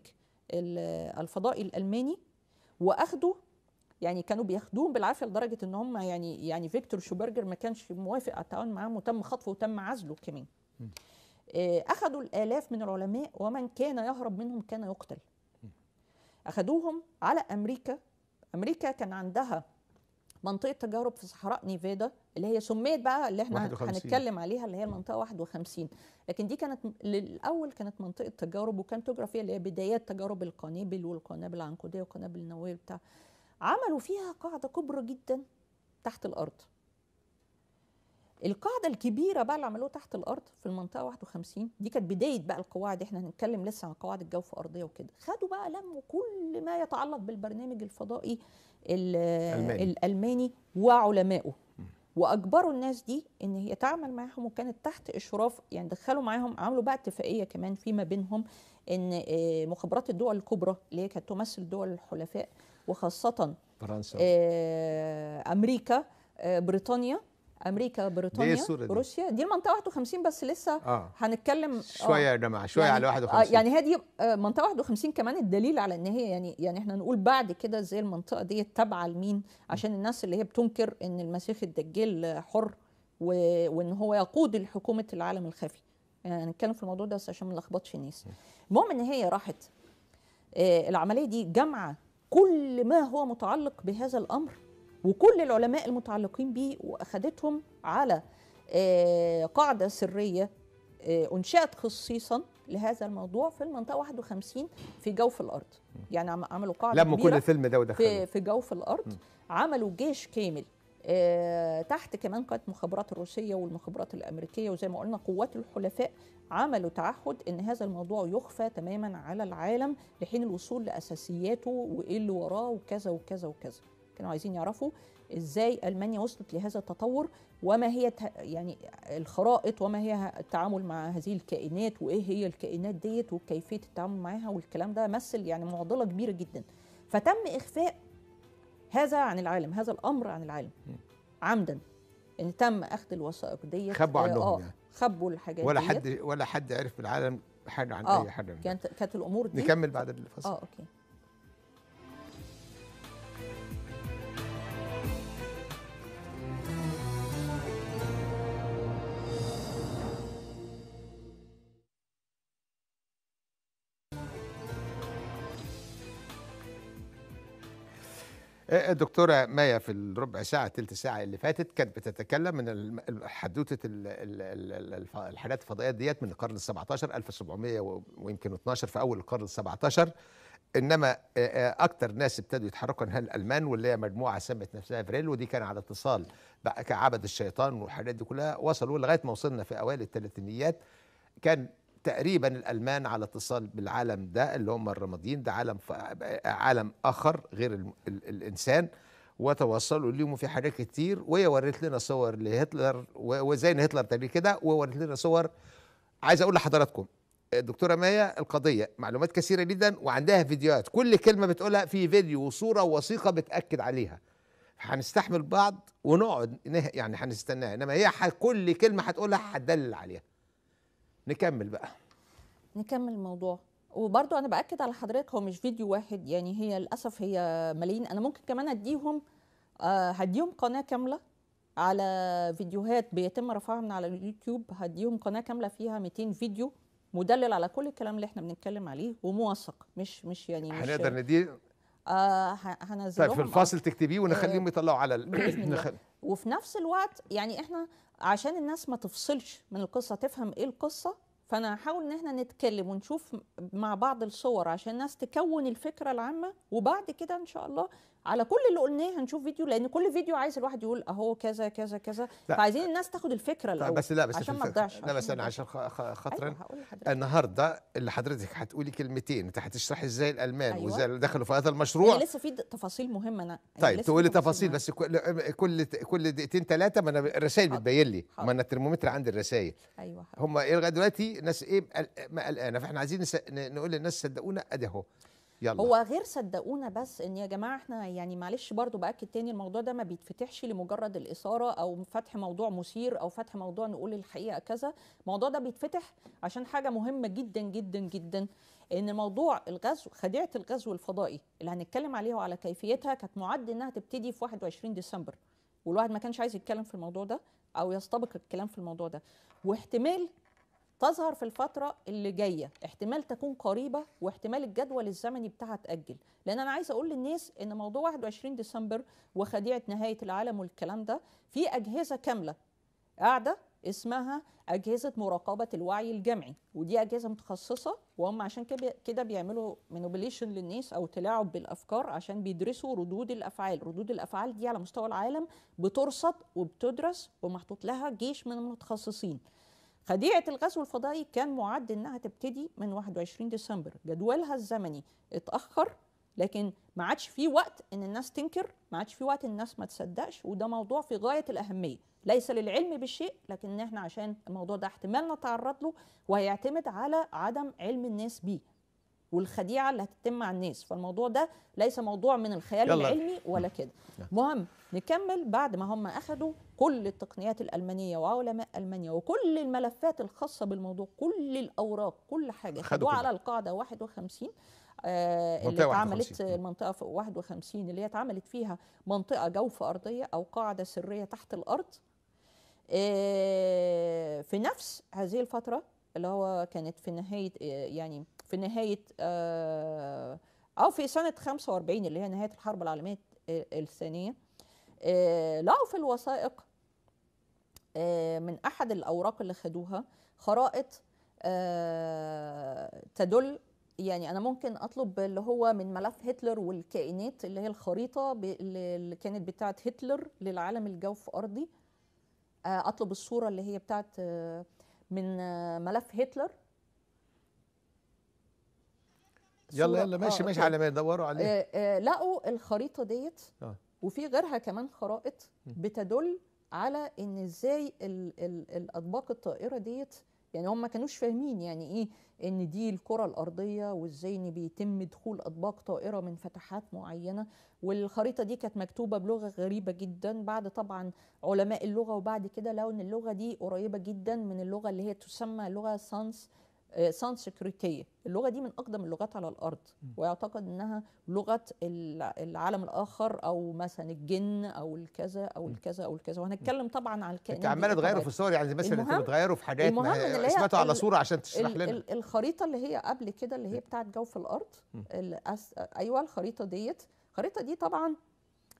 الفضائي الالماني وأخدوا يعني كانوا بياخدوهم بالعافيه لدرجه ان هم يعني يعني فيكتور شوبرجر ما كانش موافق على التعاون معاهم وتم خطفه وتم عزله كمان. آه، اخذوا الالاف من العلماء ومن كان يهرب منهم كان يقتل. اخذوهم على امريكا امريكا كان عندها منطقه تجارب في صحراء نيفادا اللي هي سميت بقى اللي احنا هنتكلم عليها اللي هي المنطقه 51 لكن دي كانت للاول كانت منطقه تجارب وكان تجرى اللي هي بدايات تجارب القنابل والقنابل العنقوديه والقنابل النوويه بتاع عملوا فيها قاعده كبرى جدا تحت الارض القاعده الكبيره بقى اللي عملوها تحت الارض في المنطقه 51 دي كانت بدايه بقى القواعد احنا هنتكلم لسه عن قواعد الجوف الأرضية وكده خدوا بقى لموا كل ما يتعلق بالبرنامج الفضائي الالماني, الألماني وعلمائه واجبروا الناس دي ان هي تعمل معاهم وكانت تحت اشراف يعني دخلوا معاهم عملوا بقى اتفاقيه كمان فيما بينهم ان آه، مخابرات الدول الكبرى اللي هي كانت تمثل دول الحلفاء وخاصه فرنسا آه، امريكا آه، بريطانيا امريكا بريطانيا دي روسيا دي المنطقه 51 بس لسه آه. هنتكلم شويه آه. يا جماعه شويه يعني على 51 آه، يعني هي دي آه، منطقه 51 كمان الدليل على ان هي يعني يعني احنا نقول بعد كده ازاي المنطقه دي تابعه لمين عشان الناس اللي هي بتنكر ان المسيح الدجال حر وان هو يقود الحكومه العالم الخفي يعني هنتكلم في الموضوع ده بس عشان ما نلخبطش الناس المهم ان هي راحت العمليه دي جمع كل ما هو متعلق بهذا الامر وكل العلماء المتعلقين به واخدتهم على آه، قاعده سريه آه، انشات خصيصا لهذا الموضوع في المنطقه 51 في جوف الارض يعني عملوا قاعده لما كل الفيلم ده ودخلوا في, في جوف الارض عملوا جيش كامل آه، تحت كمان قاعدة المخابرات الروسيه والمخابرات الامريكيه وزي ما قلنا قوات الحلفاء عملوا تعهد ان هذا الموضوع يخفى تماما على العالم لحين الوصول لاساسياته وايه اللي وراه وكذا وكذا وكذا كانوا عايزين يعرفوا ازاي المانيا وصلت لهذا التطور وما هي يعني الخرائط وما هي التعامل مع هذه الكائنات وايه هي الكائنات ديت وكيفيه التعامل معاها والكلام ده مثل يعني معضله كبيره جدا فتم اخفاء هذا عن العالم هذا الامر عن العالم عمدا ان يعني تم اخذ الوثائق ديت خبوا آه، عنهم آه يعني. خبوا الحاجات ولا حد ولا حد عرف بالعالم حاجه عن آه اي حاجه كانت كانت الامور دي نكمل بعد الفصل اه اوكي الدكتورة إيه، إيه، مايا في الربع ساعة تلت ساعة اللي فاتت كانت بتتكلم من حدوثة الحالات الفضائية ديت من القرن ال17 1700 ويمكن 12 في أول القرن ال17 انما إيه، اكتر ناس ابتدوا يتحركوا انها الالمان واللي هي مجموعه سمت نفسها فريل ودي كان على اتصال بقى كعبد الشيطان والحاجات دي كلها وصلوا لغايه ما وصلنا في اوائل الثلاثينيات كان تقريبا الالمان على اتصال بالعالم ده اللي هم الرماديين ده عالم عالم اخر غير ال ال الانسان وتوصلوا ليهم في حاجات كتير وهي ورت لنا صور لهتلر وزي ان هتلر تاني كده ووريت لنا صور عايز اقول لحضراتكم الدكتوره مايا القضيه معلومات كثيره جدا وعندها فيديوهات كل كلمه بتقولها في فيديو وصوره ووثيقه بتاكد عليها هنستحمل بعض ونقعد يعني هنستناها انما هي كل كلمه هتقولها هتدلل عليها نكمل بقى نكمل الموضوع وبرضو انا باكد على حضرتك هو مش فيديو واحد يعني هي للاسف هي ملايين انا ممكن كمان اديهم آه هديهم قناه كامله على فيديوهات بيتم رفعها من على اليوتيوب هديهم قناه كامله فيها 200 فيديو مدلل على كل الكلام اللي احنا بنتكلم عليه وموثق مش مش يعني مش هنقدر ندي آه هنزلهم طيب في الفاصل تكتبيه ونخليهم آه، يطلعوا على ال... نخل... وفي نفس الوقت يعني احنا عشان الناس ما تفصلش من القصه تفهم ايه القصه فانا هحاول ان احنا نتكلم ونشوف مع بعض الصور عشان الناس تكون الفكره العامه وبعد كده ان شاء الله على كل اللي قلناه هنشوف فيديو لان كل فيديو عايز الواحد يقول اهو كذا كذا كذا فعايزين الناس تاخد الفكره الاول بس لا بس عشان ما تضيعش لا بس انا عشان خاطر أيوة النهارده اللي حضرتك هتقولي كلمتين انت هتشرحي ازاي الالمان أيوة. وازاي دخلوا في هذا المشروع لسه في تفاصيل مهمه انا طيب تقولي تفاصيل بس كل كل دقيقتين ثلاثه ما انا الرسائل بتبين لي ما انا الترمومتر عندي الرسائل ايوه هم لغايه دلوقتي ناس ايه قلقانه فاحنا عايزين نقول للناس صدقونا ادي اهو يلا. هو غير صدقونا بس ان يا جماعه احنا يعني معلش برضو باكد تاني الموضوع ده ما بيتفتحش لمجرد الاثاره او فتح موضوع مثير او فتح موضوع نقول الحقيقه كذا الموضوع ده بيتفتح عشان حاجه مهمه جدا جدا جدا ان موضوع الغزو خديعه الغزو الفضائي اللي هنتكلم عليها وعلى كيفيتها كانت معد انها تبتدي في 21 ديسمبر والواحد ما كانش عايز يتكلم في الموضوع ده او يستبق الكلام في الموضوع ده واحتمال تظهر في الفترة اللي جاية احتمال تكون قريبة واحتمال الجدول الزمني بتاعها تأجل لأن أنا عايز أقول للناس إن موضوع 21 ديسمبر وخديعة نهاية العالم والكلام ده في أجهزة كاملة قاعدة اسمها أجهزة مراقبة الوعي الجمعي ودي أجهزة متخصصة وهم عشان كده بيعملوا مانوبليشن للناس أو تلاعب بالأفكار عشان بيدرسوا ردود الأفعال ردود الأفعال دي على مستوى العالم بترصد وبتدرس ومحطوط لها جيش من المتخصصين خديعة الغزو الفضائي كان معد أنها تبتدي من 21 ديسمبر جدولها الزمني اتأخر لكن ما عادش في وقت ان الناس تنكر ما عادش في وقت الناس ما تصدقش وده موضوع في غايه الاهميه ليس للعلم بالشيء لكن احنا عشان الموضوع ده احتمال نتعرض له وهيعتمد على عدم علم الناس بيه والخديعه اللي هتتم على الناس فالموضوع ده ليس موضوع من الخيال يلا. العلمي ولا كده مهم نكمل بعد ما هم اخذوا كل التقنيات الالمانيه وعلماء المانيا وكل الملفات الخاصه بالموضوع كل الاوراق كل حاجه خدوا على القاعده 51 آه اللي اتعملت المنطقه 51 اللي هي اتعملت فيها منطقه جوف ارضيه او قاعده سريه تحت الارض آه في نفس هذه الفتره اللي هو كانت في نهايه آه، يعني في نهايه آه، او في سنه 45 اللي هي نهايه الحرب العالميه آه، الثانيه آه، لقوا في الوثائق من احد الاوراق اللي خدوها خرائط تدل يعني انا ممكن اطلب اللي هو من ملف هتلر والكائنات اللي هي الخريطه اللي كانت بتاعه هتلر للعالم الجوف ارضي اطلب الصوره اللي هي بتاعه من ملف هتلر يلا يلا ماشي آه ماشي آه، على ما يدوروا عليه آه آه لقوا الخريطه ديت آه. وفي غيرها كمان خرائط بتدل على ان ازاي الـ الـ الاطباق الطائره ديت يعني هم ما كانوش فاهمين يعني ايه ان دي الكره الارضيه وازاي ان بيتم دخول اطباق طائره من فتحات معينه والخريطه دي كانت مكتوبه بلغه غريبه جدا بعد طبعا علماء اللغه وبعد كده لقوا ان اللغه دي قريبه جدا من اللغه اللي هي تسمى لغه سانس سانسكريتية اللغه دي من اقدم اللغات على الارض ويعتقد انها لغه العالم الاخر او مثلا الجن او الكذا او الكذا او الكذا وهنتكلم طبعا عن الكائنات انت عماله تغيروا في الصور يعني مثلا انت بتغيروا في حاجات سمعتوا على صوره عشان تشرح لنا الخريطه اللي هي قبل كده اللي هي بتاعت جوف الارض ايوه الخريطه ديت الخريطه دي طبعا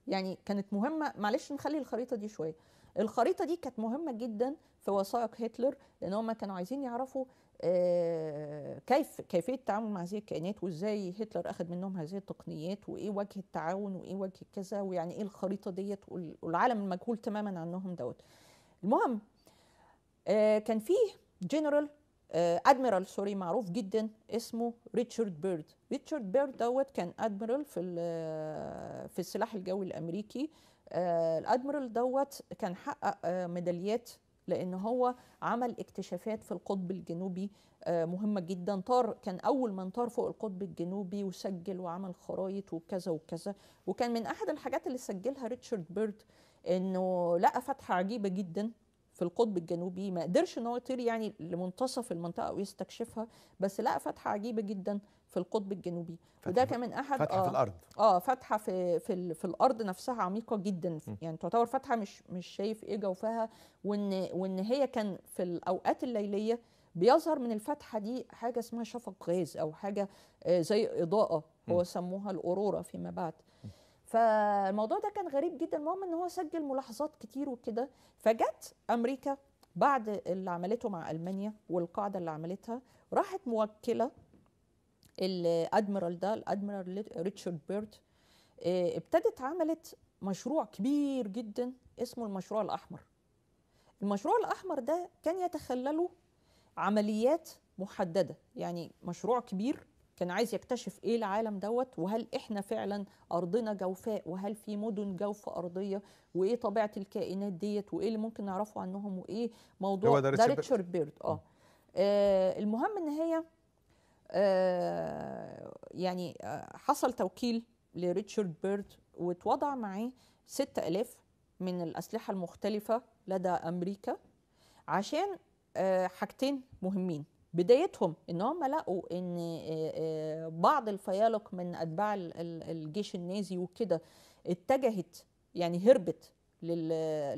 يعني كانت مهمه معلش نخلي الخريطه دي شويه الخريطه دي كانت مهمه جدا في وثائق هتلر لان هم كانوا عايزين يعرفوا آه، كيف كيفيه التعامل مع هذه الكائنات وازاي هتلر اخذ منهم هذه التقنيات وايه وجه التعاون وايه وجه كذا ويعني ايه الخريطه ديت والعالم المجهول تماما عنهم دوت المهم آه، كان فيه جنرال آه، ادميرال سوري معروف جدا اسمه ريتشارد بيرد ريتشارد بيرد دوت كان ادميرال في في السلاح الجوي الامريكي الادميرال دوت كان حقق ميداليات لان هو عمل اكتشافات في القطب الجنوبي آه، مهمه جدا طار كان اول من طار فوق القطب الجنوبي وسجل وعمل خرايط وكذا وكذا وكان من احد الحاجات اللي سجلها ريتشارد بيرد انه لقى فتحه عجيبه جدا في القطب الجنوبي ما قدرش ان هو يطير يعني لمنتصف المنطقه ويستكشفها بس لقى فتحه عجيبه جدا في القطب الجنوبي وده كمان احد فتحه آه في الارض اه فتحه في في, في الارض نفسها عميقه جدا م. يعني تعتبر فتحه مش مش شايف ايه جوفها وان وان هي كان في الاوقات الليليه بيظهر من الفتحه دي حاجه اسمها شفق غاز او حاجه آه زي اضاءه هو سموها الاورورا فيما بعد فالموضوع ده كان غريب جدا المهم ان هو سجل ملاحظات كتير وكده فجت امريكا بعد اللي عملته مع المانيا والقاعده اللي عملتها راحت موكله الادميرال ده الادميرال ريتشارد بيرد آه، ابتدت عملت مشروع كبير جدا اسمه المشروع الاحمر المشروع الاحمر ده كان يتخلله عمليات محدده يعني مشروع كبير كان عايز يكتشف ايه العالم دوت وهل احنا فعلا ارضنا جوفاء وهل في مدن جوفة ارضيه وايه طبيعه الكائنات ديت وايه اللي ممكن نعرفه عنهم وايه موضوع ده ريتشارد بيرد آه. اه المهم ان هي آه يعني آه، حصل توكيل لريتشارد بيرد واتوضع معاه 6000 من الأسلحة المختلفة لدى أمريكا عشان آه حاجتين مهمين بدايتهم ان هم لقوا ان بعض الفيالق من اتباع الجيش النازي وكده اتجهت يعني هربت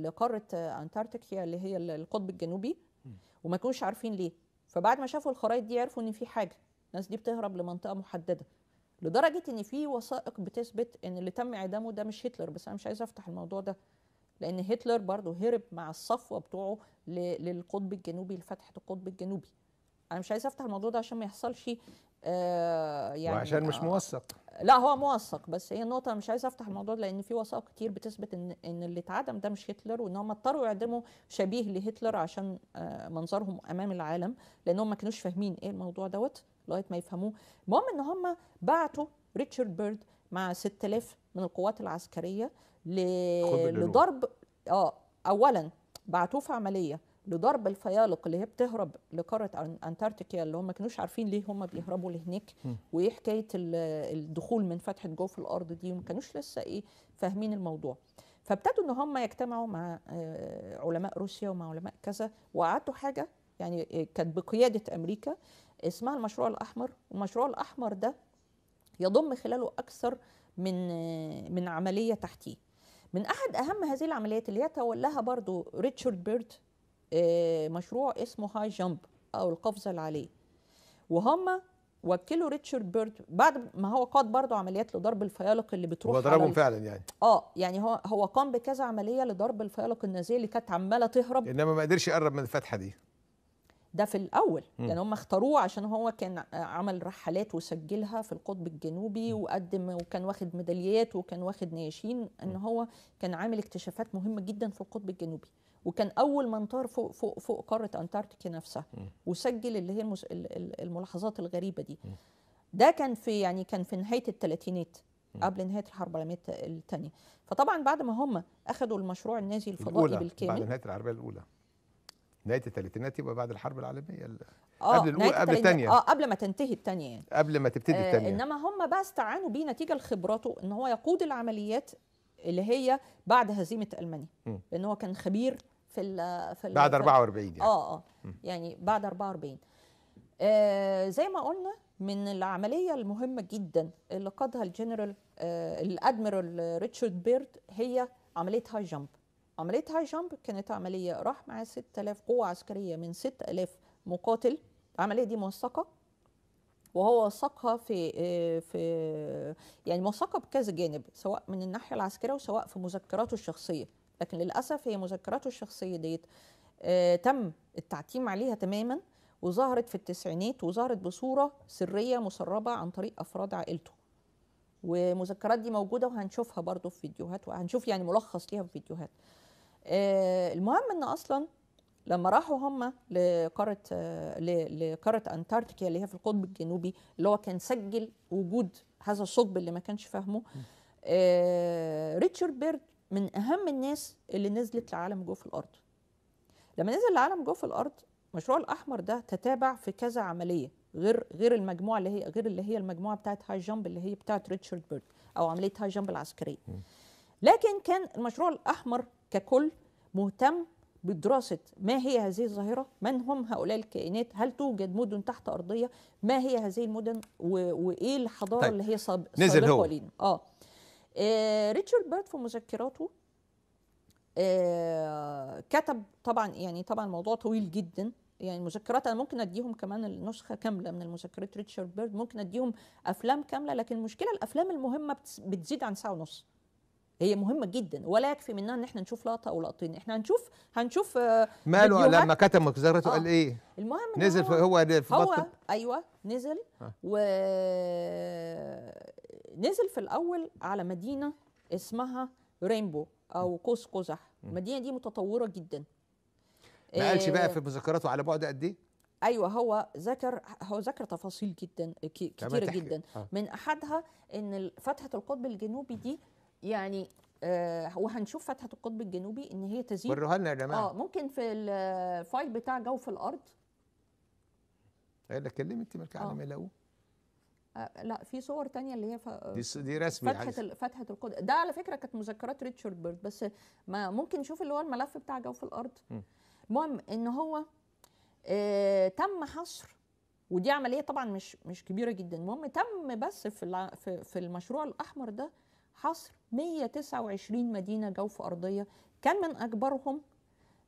لقاره انتاركتيكا اللي هي القطب الجنوبي وما كانوش عارفين ليه فبعد ما شافوا الخرائط دي عرفوا ان في حاجه الناس دي بتهرب لمنطقه محدده لدرجه ان في وثائق بتثبت ان اللي تم اعدامه ده مش هتلر بس انا مش عايزه افتح الموضوع ده لان هتلر برضه هرب مع الصفوه بتوعه للقطب الجنوبي لفتحه القطب الجنوبي انا مش عايزه افتح الموضوع ده عشان ما يحصلش آه، يعني وعشان مش آه، موثق لا هو موثق بس هي النقطه انا مش عايزه افتح الموضوع ده لان في وثائق كتير بتثبت ان ان اللي اتعدم ده مش هتلر وان هم اضطروا يعدموا شبيه لهتلر عشان آه، منظرهم امام العالم لان هم ما كانوش فاهمين ايه الموضوع دوت لغايه ما يفهموه المهم ان هم بعتوا ريتشارد بيرد مع 6000 من القوات العسكريه ل... لضرب اه اولا بعتوه في عمليه لضرب الفيالق اللي هي بتهرب لقاره انتاركتيكا اللي هم ما كانوش عارفين ليه هم بيهربوا لهناك وايه حكايه الدخول من فتحه جوف الارض دي وما كانوش لسه ايه فاهمين الموضوع فابتدوا ان هم يجتمعوا مع آه، علماء روسيا ومع علماء كذا وقعدوا حاجه يعني آه، كانت بقياده امريكا اسمها المشروع الاحمر والمشروع الاحمر ده يضم خلاله اكثر من آه، من عمليه تحتيه من احد اهم هذه العمليات اللي يتولاها برضو ريتشارد بيرد آه، مشروع اسمه هاي جامب او القفزه العاليه وهم وكلوا ريتشارد بيرد بعد ما هو قاد برضه عمليات لضرب الفيالق اللي بتروح هو ضربهم فعلا يعني اه يعني هو هو قام بكذا عمليه لضرب الفيالق النازيه اللي كانت عماله تهرب انما ما قدرش يقرب من الفتحه دي ده في الاول م. يعني هم اختاروه عشان هو كان عمل رحلات وسجلها في القطب الجنوبي وقدم وكان واخد ميداليات وكان واخد نياشين ان هو كان عامل اكتشافات مهمه جدا في القطب الجنوبي وكان اول من طار فوق فوق فوق قاره انتاركتيكا نفسها وسجل اللي هي الملاحظات الغريبه دي ده كان في يعني كان في نهايه الثلاثينات قبل نهايه الحرب العالميه الثانيه فطبعا بعد ما هم اخذوا المشروع النازي الفضائي الأولى بالكامل بعد نهايه الحرب الاولى نهايه الثلاثينات يبقى بعد الحرب العالميه آه قبل الاولى قبل الثانيه اه قبل ما تنتهي الثانيه يعني قبل ما تبتدي الثانيه آه انما هم بقى استعانوا بيه نتيجه لخبراته ان هو يقود العمليات اللي هي بعد هزيمه المانيا لان هو كان خبير في ال في ال بعد 44 يعني اه اه يعني بعد 44 آه زي ما قلنا من العمليه المهمه جدا اللي قادها الجنرال آه الادميرال ريتشارد بيرد هي عمليه هاي جامب عمليه هاي جامب كانت عمليه راح معاه 6000 قوه عسكريه من 6000 مقاتل العمليه دي موثقه وهو وثقها في آه، في يعني موثقه بكذا جانب سواء من الناحيه العسكريه وسواء في مذكراته الشخصيه لكن للأسف هي مذكراته الشخصية ديت آه، تم التعتيم عليها تماما وظهرت في التسعينات وظهرت بصورة سرية مسربة عن طريق أفراد عائلته ومذكرات دي موجودة وهنشوفها برضو في فيديوهات وهنشوف يعني ملخص ليها في فيديوهات آه، المهم ان اصلا لما راحوا هم لقارة آه، لقارة انتاركتيكا اللي هي في القطب الجنوبي اللي هو كان سجل وجود هذا الثقب اللي ما كانش فاهمه ريتشارد بيرد من اهم الناس اللي نزلت لعالم جوف الارض لما نزل العالم جوف الارض المشروع الاحمر ده تتابع في كذا عمليه غير غير المجموعه اللي هي غير اللي هي المجموعه بتاعت هاي جامب اللي هي بتاعت ريتشارد بيرد او عمليه هاي جامب العسكريه لكن كان المشروع الاحمر ككل مهتم بدراسة ما هي هذه الظاهرة من هم هؤلاء الكائنات هل توجد مدن تحت أرضية ما هي هذه المدن وإيه الحضارة طيب. اللي هي صاب... نزل هو. لينا آه. آه، ريتشارد بيرد في مذكراته آه، كتب طبعا يعني طبعا الموضوع طويل جدا يعني مذكرات انا ممكن اديهم كمان النسخه كامله من المذكرات ريتشارد بيرد ممكن اديهم افلام كامله لكن المشكله الافلام المهمه بتزيد عن ساعه ونص هي مهمه جدا ولا يكفي منها ان احنا نشوف لقطه او لقطتين احنا هنشوف هنشوف آه، ماله لما كتم مجزرته آه. قال ايه المهم نزل هو, هو في هو بطل. ايوه نزل آه. و نزل في الاول على مدينه اسمها رينبو او قوس قزح المدينه دي متطوره جدا ما قالش آه، بقى في مذكراته على بعد قد ايه ايوه هو ذكر هو ذكر تفاصيل جدا كتيره جدا من احدها ان فتحه القطب الجنوبي دي يعني آه وهنشوف فتحه القطب الجنوبي ان هي تزيد وروها لنا يا جماعه اه ممكن في الفايل بتاع جوف الارض انا كلمت ملك ملكة آه. يلاقوه آه لا في صور تانية اللي هي ف... دي دي رسمي فتحة ال... فتحة القطب ده على فكرة كانت مذكرات ريتشارد بيرد بس ما ممكن نشوف اللي هو الملف بتاع جوف الأرض المهم إن هو آه تم حصر ودي عملية طبعا مش مش كبيرة جدا المهم تم بس في الع... في, في المشروع الأحمر ده حصر 129 مدينة جوف أرضية كان من أكبرهم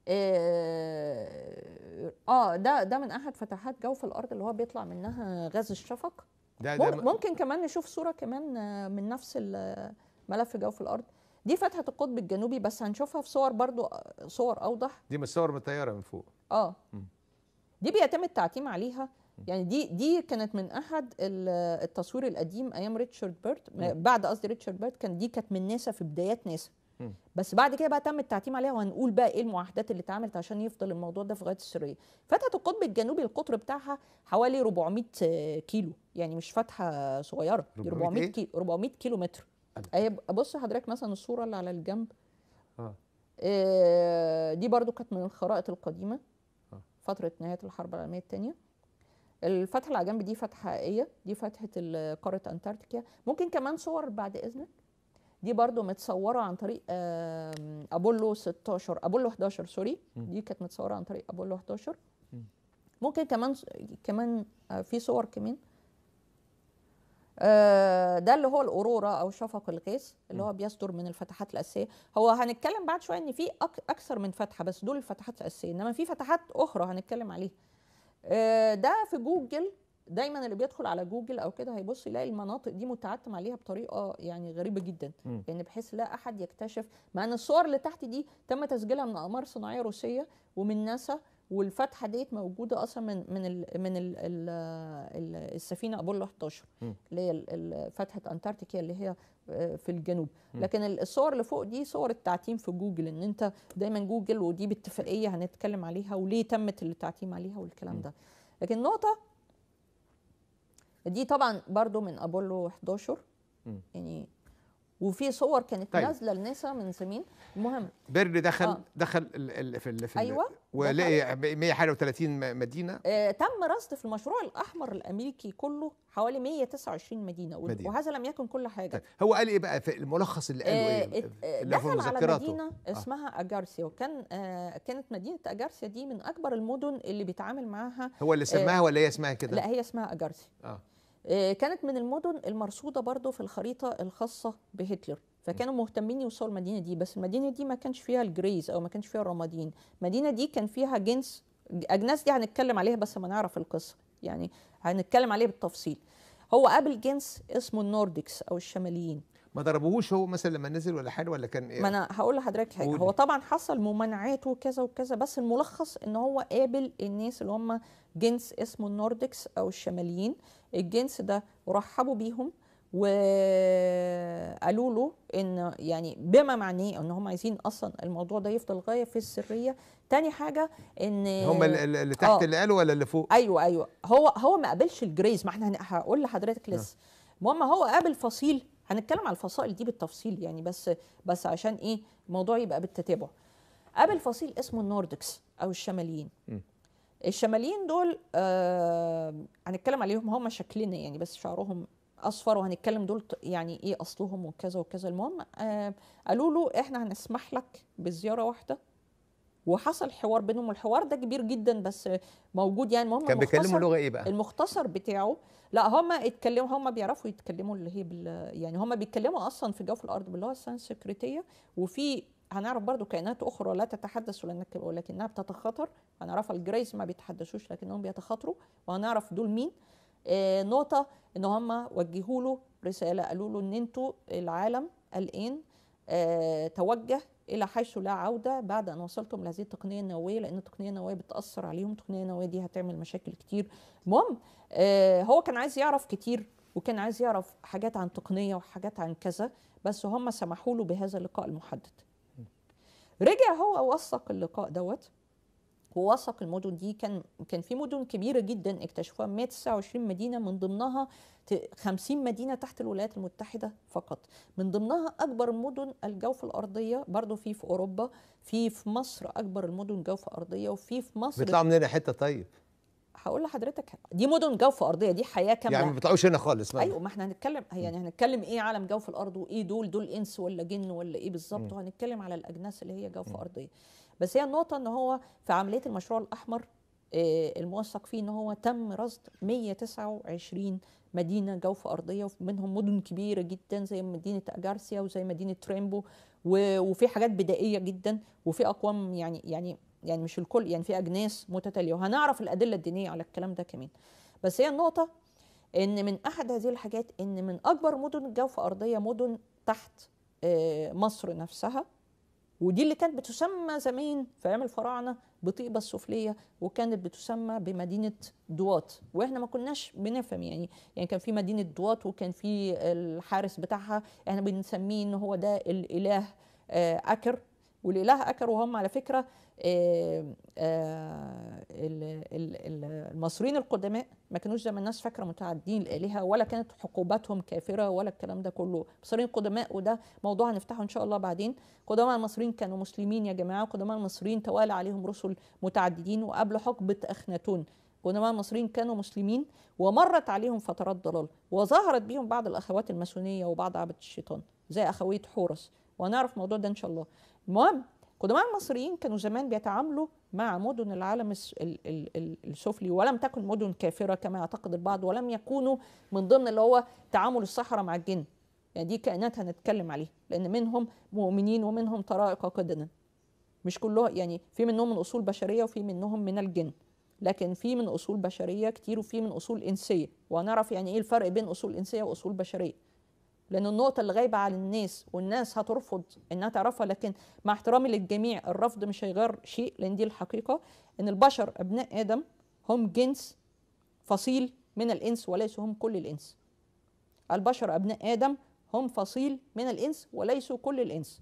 آه،, اه ده ده من احد فتحات جوف الارض اللي هو بيطلع منها غاز الشفق ده ده ممكن كمان نشوف صوره كمان آه، من نفس ملف جوف الارض دي فتحه القطب الجنوبي بس هنشوفها في صور برضو آه، صور اوضح دي من الصور من فوق اه م. دي بيتم التعتيم عليها يعني دي دي كانت من احد التصوير القديم ايام ريتشارد بيرت بعد قصدي ريتشارد بيرت كان دي كانت من ناسا في بدايات ناسا بس بعد كده بقى تم التعتيم عليها وهنقول بقى ايه المعاهدات اللي اتعملت عشان يفضل الموضوع ده في غايه السريه فتحت القطب الجنوبي القطر بتاعها حوالي 400 كيلو يعني مش فتحه صغيره 400 يعني إيه؟ كيلو 400 كيلو متر بص حضرتك مثلا الصوره اللي على الجنب آه. إيه دي برضو كانت من الخرائط القديمه آه. فتره نهايه الحرب العالميه الثانيه الفتحه اللي على جنب دي فتحه حقيقيه دي فتحه قاره انتاركتيكا ممكن كمان صور بعد اذنك دي برضو متصوره عن طريق ابولو 16 ابولو 11 سوري دي كانت متصوره عن طريق ابولو 11 ممكن كمان كمان آه، في صور كمان آه، ده اللي هو الاورورا او شفق الغاز اللي هو بيصدر من الفتحات الاساسيه هو هنتكلم بعد شويه ان في اكثر من فتحه بس دول الفتحات الاساسيه انما في فتحات اخرى هنتكلم عليها آه، ده في جوجل دايما اللي بيدخل على جوجل او كده هيبص يلاقي المناطق دي متعتم عليها بطريقه يعني غريبه جدا م. يعني بحيث لا احد يكتشف مع ان الصور اللي تحت دي تم تسجيلها من اقمار صناعيه روسيه ومن ناسا والفتحه ديت موجوده اصلا من من الـ من الـ الـ السفينه ابولو 11 اللي هي فتحه انتاركتيكا اللي هي آه، في الجنوب لكن الصور اللي فوق دي صور التعتيم في جوجل ان انت دايما جوجل ودي باتفاقيه هنتكلم عليها وليه تمت التعتيم عليها والكلام ده لكن نقطه دي طبعا برضو من ابولو 11 يعني وفي صور كانت طيب. نازله لنسا من سمين المهم بيرلي دخل آه. دخل الـ الـ في ال في ايوه ولقي يعني 131 مدينه آه تم رصد في المشروع الاحمر الامريكي كله حوالي 129 مدينه, مدينة. وهذا لم يكن كل حاجه طيب. هو قال ايه بقى في الملخص اللي قاله آه ايه آه اللي دخل على مدينه آه. اسمها اجارسيا وكان آه كانت مدينه اجارسيا دي من اكبر المدن اللي بيتعامل معاها هو اللي سماها آه ولا هي اسمها كده لا هي اسمها اجارسيا اه آه، كانت من المدن المرصودة برضو في الخريطة الخاصة بهتلر فكانوا مهتمين يوصلوا المدينة دي بس المدينة دي ما كانش فيها الجريز أو ما كانش فيها الرمادين المدينة دي كان فيها جنس أجناس دي هنتكلم عليها بس ما نعرف القصة يعني هنتكلم عليها بالتفصيل هو قابل جنس اسمه النوردكس أو الشماليين ما ضربوهوش هو مثلا لما نزل ولا حاجه ولا كان إيه؟ ما انا هقول لحضرتك حاجه هو طبعا حصل ممانعات وكذا وكذا بس الملخص ان هو قابل الناس اللي هم جنس اسمه النوردكس او الشماليين الجنس ده ورحبوا بيهم وقالوا له ان يعني بما معنيه ان هم عايزين اصلا الموضوع ده يفضل غايه في السريه تاني حاجه ان هم اللي تحت آه. اللي قالوا ولا اللي فوق ايوه ايوه هو هو ما قابلش الجريز ما احنا هقول لحضرتك نعم. لسه المهم هو قابل فصيل هنتكلم على الفصائل دي بالتفصيل يعني بس بس عشان ايه الموضوع يبقى بالتتابع قابل فصيل اسمه النوردكس او الشماليين م. الشماليين دول آه هنتكلم عليهم هما شكلنا يعني بس شعرهم اصفر وهنتكلم دول يعني ايه اصلهم وكذا وكذا المهم آه قالوا له احنا هنسمح لك بزياره واحده وحصل حوار بينهم والحوار ده كبير جدا بس موجود يعني المهم كان بيتكلموا لغه ايه بقى المختصر بتاعه لا هما اتكلموا هما بيعرفوا يتكلموا اللي هي يعني هما بيتكلموا اصلا في جوف الارض باللغه السنسكريتيه وفي هنعرف برضو كائنات اخرى لا تتحدث ولكنها بتتخاطر هنعرف الجريز ما بيتحدثوش لكنهم بيتخاطروا وهنعرف دول مين نقطه آه، ان هم وجهوا له رساله قالوا له ان انتوا العالم الان آه، توجه الى حيث لا عوده بعد ان وصلتم لهذه التقنيه النوويه لان التقنيه النوويه بتاثر عليهم التقنيه النوويه دي هتعمل مشاكل كتير المهم آه، هو كان عايز يعرف كتير وكان عايز يعرف حاجات عن تقنيه وحاجات عن كذا بس هم سمحوا له بهذا اللقاء المحدد رجع هو وثق اللقاء دوت ووثق المدن دي كان كان في مدن كبيره جدا اكتشفوها 129 مدينه من ضمنها 50 مدينه تحت الولايات المتحده فقط من ضمنها اكبر مدن الجوف الارضيه برضو في في اوروبا في في مصر اكبر المدن جوف ارضيه وفي في مصر بيطلعوا منين حته طيب هقول لحضرتك دي مدن جوف ارضيه دي حياه كامله يعني ما بيطلعوش هنا خالص ما. ايوه ما احنا هنتكلم يعني هنتكلم ايه عالم جوف الارض وايه دول دول انس ولا جن ولا ايه بالظبط وهنتكلم على الاجناس اللي هي جوف ارضيه بس هي النقطه ان هو في عمليه المشروع الاحمر آه، الموثق فيه ان هو تم رصد 129 مدينه جوف ارضيه ومنهم مدن كبيره جدا زي مدينه اجارسيا وزي مدينه تريمبو وفي حاجات بدائيه جدا وفي اقوام يعني يعني يعني مش الكل يعني في اجناس متتاليه وهنعرف الادله الدينيه على الكلام ده كمان بس هي النقطه ان من احد هذه الحاجات ان من اكبر مدن الجوف ارضيه مدن تحت آه، مصر نفسها ودي اللي كانت بتسمى زمان في ايام الفراعنه بطيبه السفليه وكانت بتسمى بمدينه دواط واحنا ما كناش بنفهم يعني يعني كان في مدينه دواط وكان في الحارس بتاعها احنا بنسميه ان هو ده الاله آه، اكر والاله اكر وهم على فكره آه، آه، المصريين القدماء ما كانوش زي ما الناس فاكره متعدين الالهه ولا كانت حقوباتهم كافره ولا الكلام ده كله المصريين القدماء وده موضوع هنفتحه ان شاء الله بعدين قدماء المصريين كانوا مسلمين يا جماعه قدماء المصريين توالى عليهم رسل متعددين وقبل حقبه اخناتون قدماء المصريين كانوا مسلمين ومرت عليهم فترات ضلال وظهرت بيهم بعض الاخوات الماسونيه وبعض عبد الشيطان زي اخويه حورس وهنعرف الموضوع ده ان شاء الله المهم قدماء المصريين كانوا زمان بيتعاملوا مع مدن العالم السفلي ولم تكن مدن كافره كما يعتقد البعض ولم يكونوا من ضمن اللي هو تعامل الصحراء مع الجن يعني دي كائنات هنتكلم عليها لان منهم مؤمنين ومنهم طرائق قدنا مش كلهم يعني في منهم من اصول بشريه وفي منهم من الجن لكن في من اصول بشريه كتير وفي من اصول انسيه وهنعرف يعني ايه الفرق بين اصول انسيه واصول بشريه لأن النقطة اللي غايبة على الناس والناس هترفض إنها تعرفها لكن مع احترامي للجميع الرفض مش هيغير شيء لأن دي الحقيقة إن البشر أبناء آدم هم جنس فصيل من الإنس وليسوا هم كل الإنس البشر أبناء آدم هم فصيل من الإنس وليسوا كل الإنس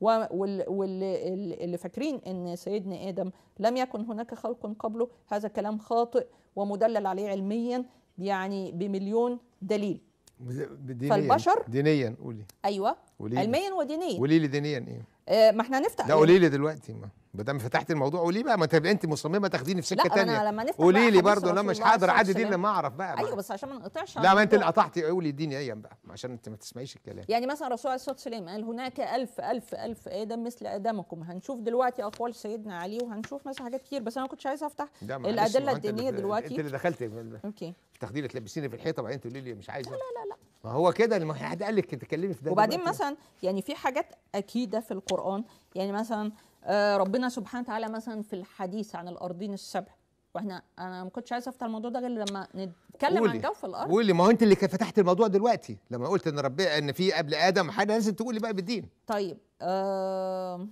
واللي فاكرين ان سيدنا ادم لم يكن هناك خلق قبله هذا كلام خاطئ ومدلل عليه علميا يعني بمليون دليل دينيا فالبشر دينيا قولي ايوه قولي علميا ودينيا قولي لي دينيا ايه آه، ما احنا هنفتح لا يعني. قولي لي دلوقتي ما دام فتحت الموضوع قولي بقى ما انت انت مصممه تاخديني في سكه لا ثانيه لا لما نفتح قولي لي برضه انا مش هقدر اعدي دي لما اعرف بقى, بقى ايوه بس عشان ما نقطعش لا ما انت اللي قطعتي قولي اديني ايا بقى عشان انت ما تسمعيش الكلام يعني مثلا الرسول عليه الصلاه والسلام قال هناك ألف ألف ألف ادم مثل ادمكم هنشوف دلوقتي اقوال سيدنا علي وهنشوف مثلا حاجات كتير بس انا ما كنتش عايزه افتح الادله الدينيه دلوقتي انت اللي دخلتي اوكي تاخديني تلبسيني في الحيطه بعدين تقولي لي مش عايزه لا لا لا ما هو كده ما حد قال لك تتكلمي في ده وبعدين مثلا يعني في حاجات اكيده في القران يعني مثلا آه، ربنا سبحانه وتعالى مثلا في الحديث عن الارضين السبع واحنا انا ما كنتش عايز افتح الموضوع ده غير لما نتكلم قولي. عن جوف الارض قولي ما هو انت اللي فتحت الموضوع دلوقتي لما قلت ان ربنا ان في قبل ادم حاجه لازم تقولي بقى بالدين طيب آه...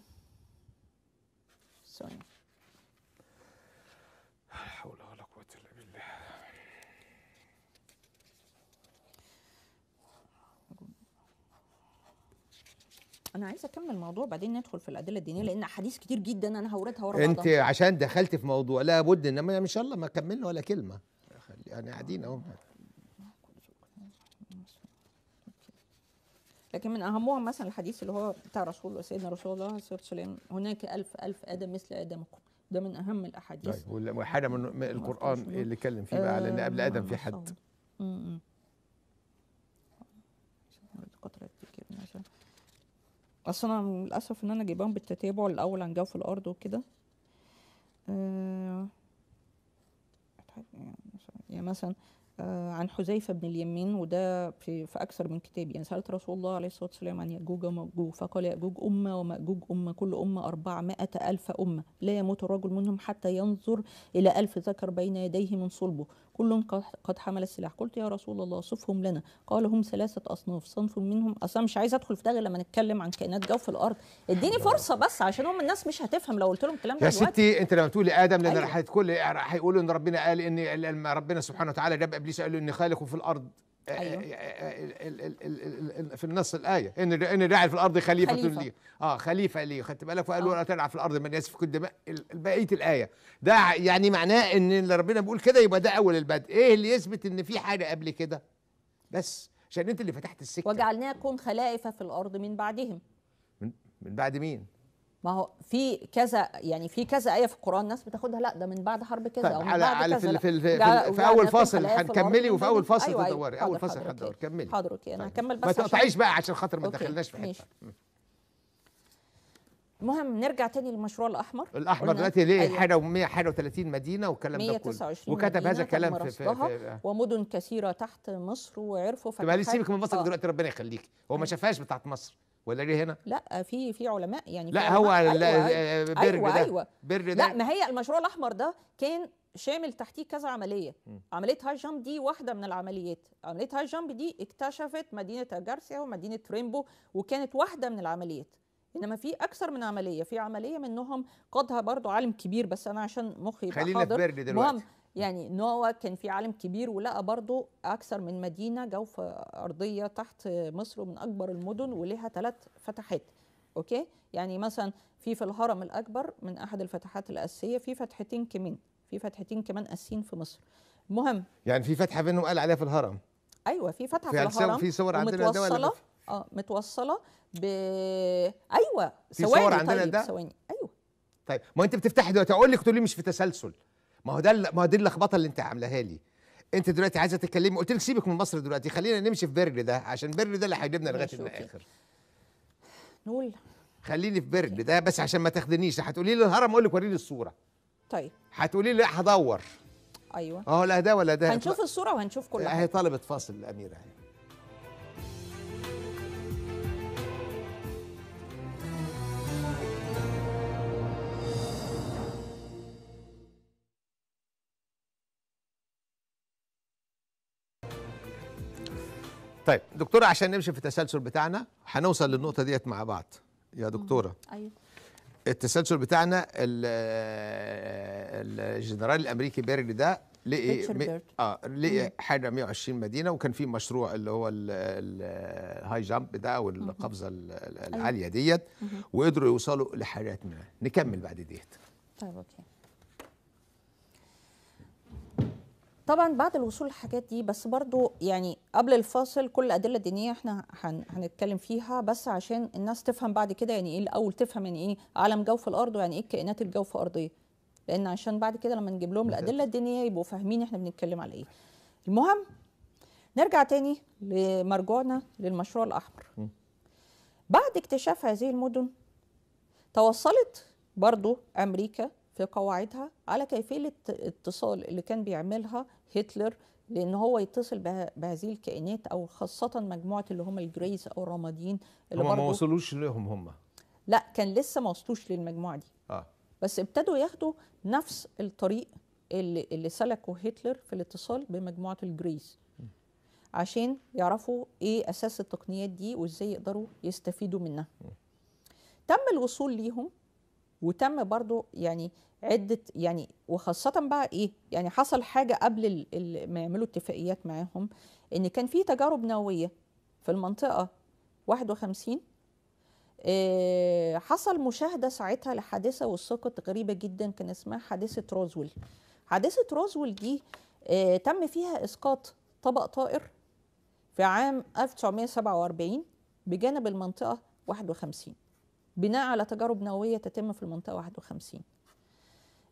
ثواني انا عايزه اكمل الموضوع بعدين ندخل في الادله الدينيه لان احاديث كتير جدا انا هوردها ورا انت عشان دخلت في موضوع لابد انما ان شاء الله ما كملنا ولا كلمه يعني قاعدين اهو لكن من اهمهم مثلا الحديث اللي هو بتاع رسول سيدنا رسول الله صلى الله عليه وسلم هناك ألف ألف ادم مثل ادمكم ده من اهم الاحاديث طيب وحاجه من القران اللي اتكلم فيه بقى على ان قبل ادم في حد امم اصل انا للاسف ان انا جايباهم بالتتابع الاول عن جو في الارض وكده آه يعني مثلا آه عن حذيفه بن اليمين وده في, في اكثر من كتاب يعني سالت رسول الله عليه الصلاه والسلام عن ياجوج وماجوج فقال ياجوج امه وماجوج امه كل امه أربعمائة الف امه لا يموت الرجل منهم حتى ينظر الى الف ذكر بين يديه من صلبه كل قد حمل السلاح قلت يا رسول الله صفهم لنا قال هم ثلاثه اصناف صنف منهم اصلا مش عايز ادخل في ده لما نتكلم عن كائنات جو في الارض اديني فرصه بس عشان هم الناس مش هتفهم لو قلت لهم الكلام ده يا ستي انت لما تقولي ادم لان أيوة. هيقولوا ان ربنا قال ان ربنا سبحانه وتعالى جاب ابليس قال له اني خالق في الارض أيوه. في النص الايه ان ان في الارض خليفه, خليفة. لي اه خليفه لي خدت بالك وقالوا آه. لا تلعب في الارض من كل الدماء بقيه الايه ده يعني معناه ان اللي ربنا بيقول كده يبقى ده اول البدء ايه اللي يثبت ان في حاجه قبل كده بس عشان انت اللي فتحت السكه وجعلناكم خلائف في الارض من بعدهم من, من بعد مين ما هو في كذا يعني في كذا ايه في القران الناس بتاخدها لا ده من بعد حرب كذا طيب او من على بعد على كذا في, لا. في, في, في, اول فاصل هنكملي وفي اول فاصل أيوة،, أيوة تدوري اول فاصل هتدوري كملي حضرتك انا طيب. هكمل بس ما تقطعيش بقى عشان خاطر ما تدخلناش في حته المهم نرجع تاني للمشروع الاحمر الاحمر دلوقتي ليه أيوة. حاجه و131 مدينه والكلام ده كله وكتب هذا الكلام في, في, في آه. ومدن كثيره تحت مصر وعرفوا فتحات سيبك من مصر آه. دلوقتي ربنا يخليك هو ما أيوة. شافهاش بتاعت مصر ولا ليه هنا؟ لا في في علماء يعني لا علماء. هو أيوة برج آه، آه، أيوة ده أيوة. بر ده لا ما هي المشروع الاحمر ده كان شامل تحتيه كذا عمليه م. عمليه هاي جامب دي واحده من العمليات عمليه هاي جامب دي اكتشفت مدينه جارسيا ومدينه ريمبو وكانت واحده من العمليات انما في اكثر من عمليه في عمليه منهم قادها برضو عالم كبير بس انا عشان مخي يبقى خلينا حاضر في برج دلوقتي مهم يعني نوى كان في عالم كبير ولقى برضه اكثر من مدينه جو في ارضيه تحت مصر من اكبر المدن وليها ثلاث فتحات اوكي يعني مثلا في في الهرم الاكبر من احد الفتحات الاساسيه في فتحتين كمان في فتحتين كمان اساسيين في مصر مهم يعني في فتحه بينهم قال عليها في الهرم ايوه في فتحه في, في الهرم في صور عندنا ده ولا اه متوصله ب ايوه ثواني صور عندنا طيب ده ثواني ايوه طيب ما انت بتفتحي دلوقتي اقول لك تقول لي مش في تسلسل ما هو ده ما هو دي اللخبطه اللي انت عاملاها لي انت دلوقتي عايزه تتكلمي قلت لك سيبك من مصر دلوقتي خلينا نمشي في برج ده عشان برج ده اللي هيجيبنا لغايه الاخر نقول خليني في برج ده بس عشان ما تاخدنيش هتقولي لي الهرم اقول لك وريني الصوره طيب هتقولي لي هدور ايوه اه لا ده ولا ده هنشوف الصوره وهنشوف كل حاجه هي طالبه فاصل الاميره يعني. طيب دكتوره عشان نمشي في التسلسل بتاعنا هنوصل للنقطه ديت مع بعض يا دكتوره ايوه التسلسل بتاعنا آه، الجنرال الامريكي بيرلي ده لقي اه لقي حاجه 120 مدينه وكان في مشروع اللي هو الهاي جامب ده والقفزه أيوه. العاليه ديت وقدروا يوصلوا لحاجات منها نكمل بعد ديت طيب اوكي طبعا بعد الوصول للحاجات دي بس برضو يعني قبل الفاصل كل الادله الدينيه احنا هنتكلم فيها بس عشان الناس تفهم بعد كده يعني ايه الاول تفهم يعني ايه عالم جوف الارض ويعني ايه الكائنات الجوف ارضيه لان عشان بعد كده لما نجيب لهم الادله الدينيه يبقوا فاهمين احنا بنتكلم على ايه المهم نرجع تاني لمرجعنا للمشروع الاحمر بعد اكتشاف هذه المدن توصلت برضو امريكا في قواعدها على كيفيه الاتصال اللي كان بيعملها هتلر لان هو يتصل بهذه الكائنات او خاصه مجموعه اللي هم الجريز او الرماديين اللي هم ما وصلوش لهم هم لا كان لسه ما وصلوش للمجموعه دي اه بس ابتدوا ياخدوا نفس الطريق اللي, اللي سلكه هتلر في الاتصال بمجموعه الجريز عشان يعرفوا ايه اساس التقنيات دي وازاي يقدروا يستفيدوا منها م. تم الوصول ليهم وتم برضو يعني عدة يعني وخاصة بقى إيه يعني حصل حاجة قبل ما يعملوا اتفاقيات معاهم إن كان في تجارب نووية في المنطقة 51 آه، حصل مشاهدة ساعتها لحادثة وثقت غريبة جدا كان اسمها حادثة روزويل حادثة روزويل دي آه، تم فيها إسقاط طبق طائر في عام 1947 بجانب المنطقة 51 بناء على تجارب نوويه تتم في المنطقه 51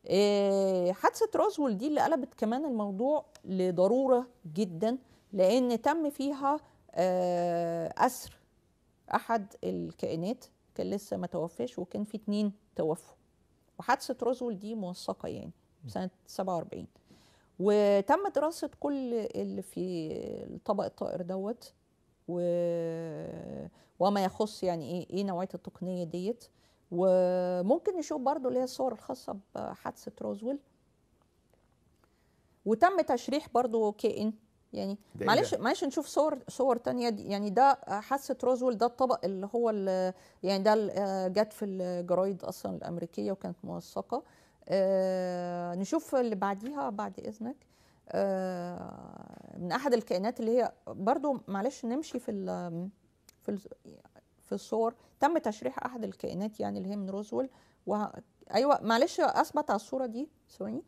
آه، حادثه روزول دي اللي قلبت كمان الموضوع لضروره جدا لان تم فيها آه، اسر احد الكائنات كان لسه ما توفاش وكان في اتنين توفوا وحادثه روزول دي موثقه يعني سنه 47 وتم دراسه كل اللي في الطبق الطائر دوت و... وما يخص يعني ايه ايه نوعيه التقنيه ديت وممكن نشوف برضو اللي هي الصور الخاصه بحادثه روزويل وتم تشريح برضو كائن يعني إيه معلش معلش نشوف صور صور تانية دي يعني ده حادثه روزويل ده الطبق اللي هو اللي يعني ده جت في الجرايد اصلا الامريكيه وكانت موثقه آه نشوف اللي بعديها بعد اذنك آه، من احد الكائنات اللي هي برضو معلش نمشي في الـ في في الصور تم تشريح احد الكائنات يعني اللي هي من روزول و... ايوه معلش اثبت على الصوره دي ثواني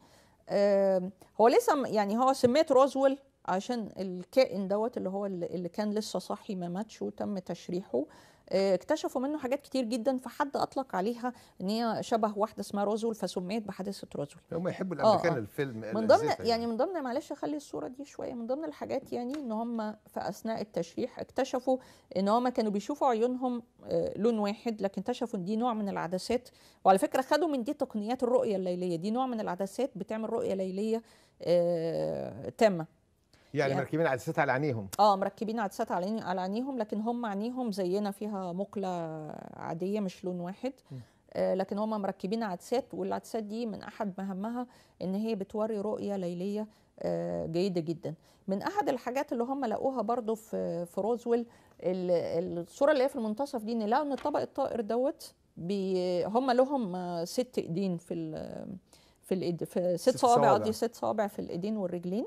آه، هو لسه يعني هو سميت روزول عشان الكائن دوت اللي هو اللي كان لسه صاحي ما ماتش وتم تشريحه آه، اكتشفوا منه حاجات كتير جدا فحد اطلق عليها ان هي شبه واحده اسمها روزول فسميت بحادثه روزول هم يحبوا آه، الامريكان آه الفيلم من ضمن يعني, يعني من ضمن معلش اخلي الصوره دي شويه من ضمن الحاجات يعني ان هم في اثناء التشريح اكتشفوا ان هم كانوا بيشوفوا عيونهم آه، لون واحد لكن اكتشفوا ان دي نوع من العدسات وعلى فكره خدوا من دي تقنيات الرؤيه الليليه دي نوع من العدسات بتعمل رؤيه ليليه تامه يعني, يعني مركبين عدسات على عينيهم اه مركبين عدسات على عينيهم لكن هم عينيهم زينا فيها مقله عاديه مش لون واحد آه لكن هم مركبين عدسات والعدسات دي من احد مهامها ان هي بتوري رؤيه ليليه آه جيده جدا من احد الحاجات اللي هم لقوها برضو في في روزويل الصوره اللي هي في المنتصف دي ان لقوا ان الطبق الطائر دوت هم لهم آه، ست ايدين في في الإيد في ست صوابع قصدي ست صوابع في الايدين والرجلين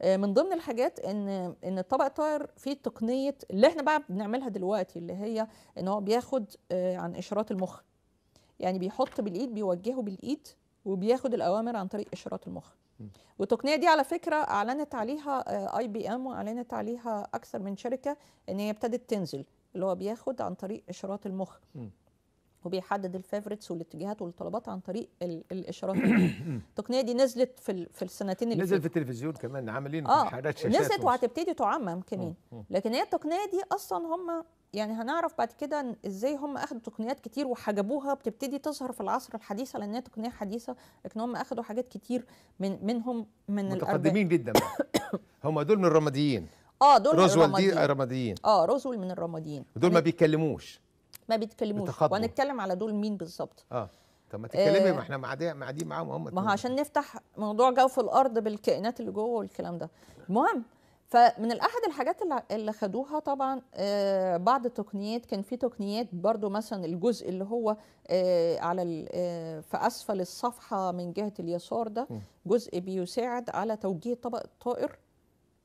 آه، من ضمن الحاجات ان ان الطبق الطاير فيه تقنيه اللي احنا بقى بنعملها دلوقتي اللي هي ان هو بياخد آه، عن اشارات المخ يعني بيحط بالايد بيوجهه بالايد وبياخد الاوامر عن طريق اشارات المخ والتقنيه دي على فكره اعلنت عليها اي بي ام واعلنت عليها اكثر من شركه ان هي ابتدت تنزل اللي هو بياخد عن طريق اشارات المخ وبيحدد الفافورتس والاتجاهات والطلبات عن طريق الاشارات التقنيه دي نزلت في في السنتين اللي نزلت في التلفزيون كمان عاملين آه حاجات شاشات نزلت وهتبتدي تعمم كمان لكن هي التقنيه دي اصلا هم يعني هنعرف بعد كده ازاي هم اخدوا تقنيات كتير وحجبوها بتبتدي تظهر في العصر الحديث لان هي تقنيه حديثه لكن هم اخدوا حاجات كتير من منهم من متقدمين جدا هم دول من الرماديين اه دول روزويل الرماديين رماديين اه روزويل من الرماديين دول ما يعني بيتكلموش ما بيتكلموش وهنتكلم على دول مين بالظبط اه طب ما تتكلمي آه ما احنا قاعدين معاهم هم ما هو عشان نفتح موضوع جوف الارض بالكائنات اللي جوه والكلام ده المهم فمن احد الحاجات اللي, اللي خدوها طبعا آه بعض التقنيات كان في تقنيات برضو مثلا الجزء اللي هو آه على آه في اسفل الصفحه من جهه اليسار ده جزء بيساعد على توجيه طبق الطائر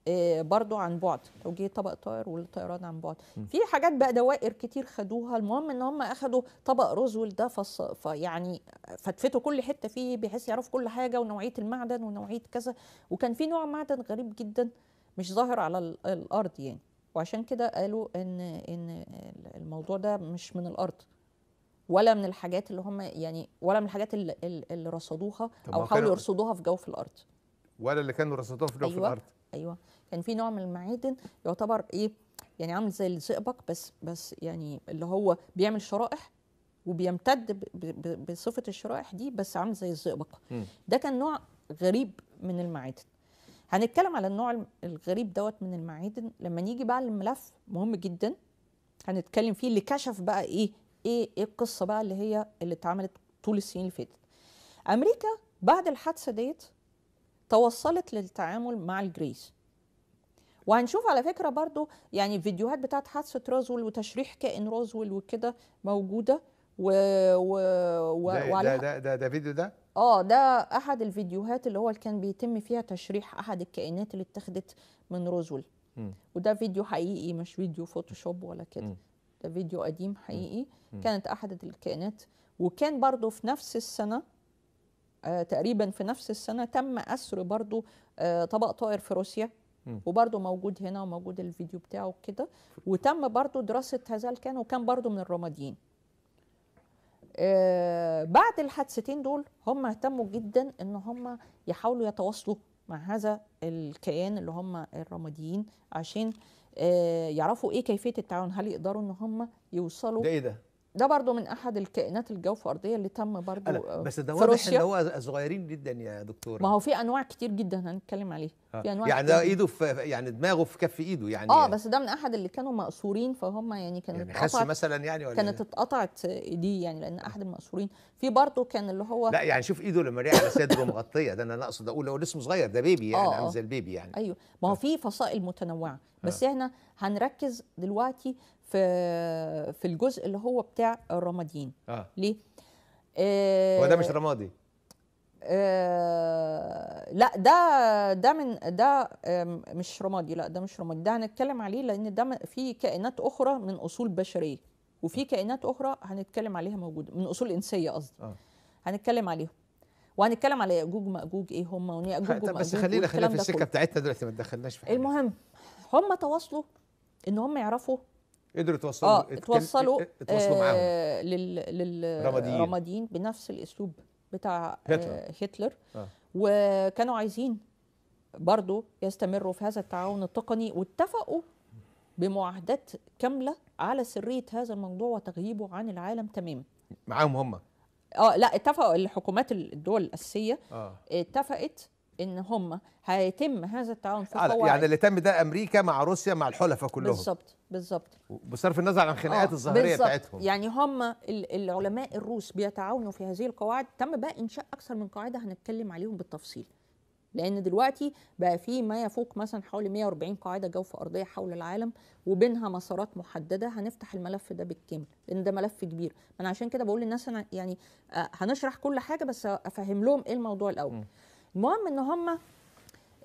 آه، برضو عن بعد توجيه طبق طائر والطيران عن بعد م. في حاجات بقى دوائر كتير خدوها المهم ان هم اخدوا طبق روزول ده فص... يعني فتفتوا كل حته فيه بحيث يعرفوا كل حاجه ونوعيه المعدن ونوعيه كذا وكان في نوع معدن غريب جدا مش ظاهر على الارض يعني وعشان كده قالوا ان ان الموضوع ده مش من الارض ولا من الحاجات اللي هم يعني ولا من الحاجات اللي, اللي رصدوها او حاولوا يرصدوها في جوف الارض ولا اللي كانوا رصدوها في جوف أيوة الارض ايوه كان في نوع من المعادن يعتبر ايه يعني عامل زي الزئبق بس بس يعني اللي هو بيعمل شرائح وبيمتد بصفه الشرائح دي بس عامل زي الزئبق ده كان نوع غريب من المعادن هنتكلم على النوع الغريب دوت من المعادن لما نيجي بقى لملف مهم جدا هنتكلم فيه اللي كشف بقى ايه ايه ايه القصه بقى اللي هي اللي اتعملت طول السنين اللي فاتت امريكا بعد الحادثه ديت توصلت للتعامل مع الجريس وهنشوف على فكره برضو يعني فيديوهات بتاعت حادثه روزول وتشريح كائن روزول وكده موجوده و, و... و... ده, وعليها... ده ده ده فيديو ده اه ده احد الفيديوهات اللي هو اللي كان بيتم فيها تشريح احد الكائنات اللي اتخذت من روزول وده فيديو حقيقي مش فيديو فوتوشوب ولا كده ده فيديو قديم حقيقي م. كانت احد الكائنات وكان برضو في نفس السنه آه تقريبا في نفس السنه تم اسر برضو آه طبق طائر في روسيا وبرده موجود هنا وموجود الفيديو بتاعه كده وتم برده دراسه هذا الكائن وكان برده من الرماديين آه بعد الحادثتين دول هم اهتموا جدا ان هم يحاولوا يتواصلوا مع هذا الكيان اللي هم الرماديين عشان آه يعرفوا ايه كيفيه التعاون هل يقدروا ان هم يوصلوا ده ايه ده ده برضو من احد الكائنات الجوف ارضيه اللي تم برضو آه، بس ده واضح ان هو صغيرين جدا يا دكتور ما هو في انواع كتير جدا هنتكلم عليها آه. في انواع يعني ده ايده في يعني دماغه في كف ايده يعني اه بس ده من احد اللي كانوا مقصورين فهم يعني كانت يعني خسوا مثلا يعني ولا كانت إيه؟ اتقطعت ايديه يعني لان احد المقصورين في برضو كان اللي هو لا يعني شوف ايده لما على صدره مغطيه ده انا اقصد اقول هو لسه صغير ده بيبي يعني آه، عامل زي البيبي يعني ايوه ما هو في فصائل متنوعه بس آه. احنا هنركز دلوقتي في في الجزء اللي هو بتاع الرمادين آه. ليه آه هو ده مش آه، رمادي آه لا ده ده من ده آه مش رمادي لا ده مش رمادي ده هنتكلم عليه لان ده في كائنات اخرى من اصول بشريه وفي آه. كائنات اخرى هنتكلم عليها موجوده من اصول انسيه قصدي آه. هنتكلم عليهم وهنتكلم على ياجوج ماجوج ايه هم ياجوج ماجوج بس خلينا خلينا في السكه بتاعتنا دلوقتي ما تدخلناش في حاجه المهم هم تواصلوا ان هم يعرفوا قدروا يتوصلوا اه اتوصلوا اتوصلوا معاهم آه للرماديين بنفس الاسلوب بتاع آه، هتلر, آه هتلر. آه. وكانوا عايزين برضو يستمروا في هذا التعاون التقني واتفقوا بمعاهدات كامله على سريه هذا الموضوع وتغييبه عن العالم تماما معاهم هم اه لا اتفقوا الحكومات الدول الاساسيه آه. اتفقت ان هم هيتم هذا التعاون في القواعد يعني اللي تم ده امريكا مع روسيا مع الحلفاء كلهم بالظبط بالظبط بصرف النظر عن الخناقات آه، الظاهريه بتاعتهم يعني هم العلماء الروس بيتعاونوا في هذه القواعد تم بقى انشاء اكثر من قاعده هنتكلم عليهم بالتفصيل لان دلوقتي بقى في ما يفوق مثلا حوالي 140 قاعده جوف ارضيه حول العالم وبينها مسارات محدده هنفتح الملف ده بالكامل لان ده ملف كبير انا عشان كده بقول للناس انا يعني آه، هنشرح كل حاجه بس افهم لهم ايه الموضوع الاول المهم ان هم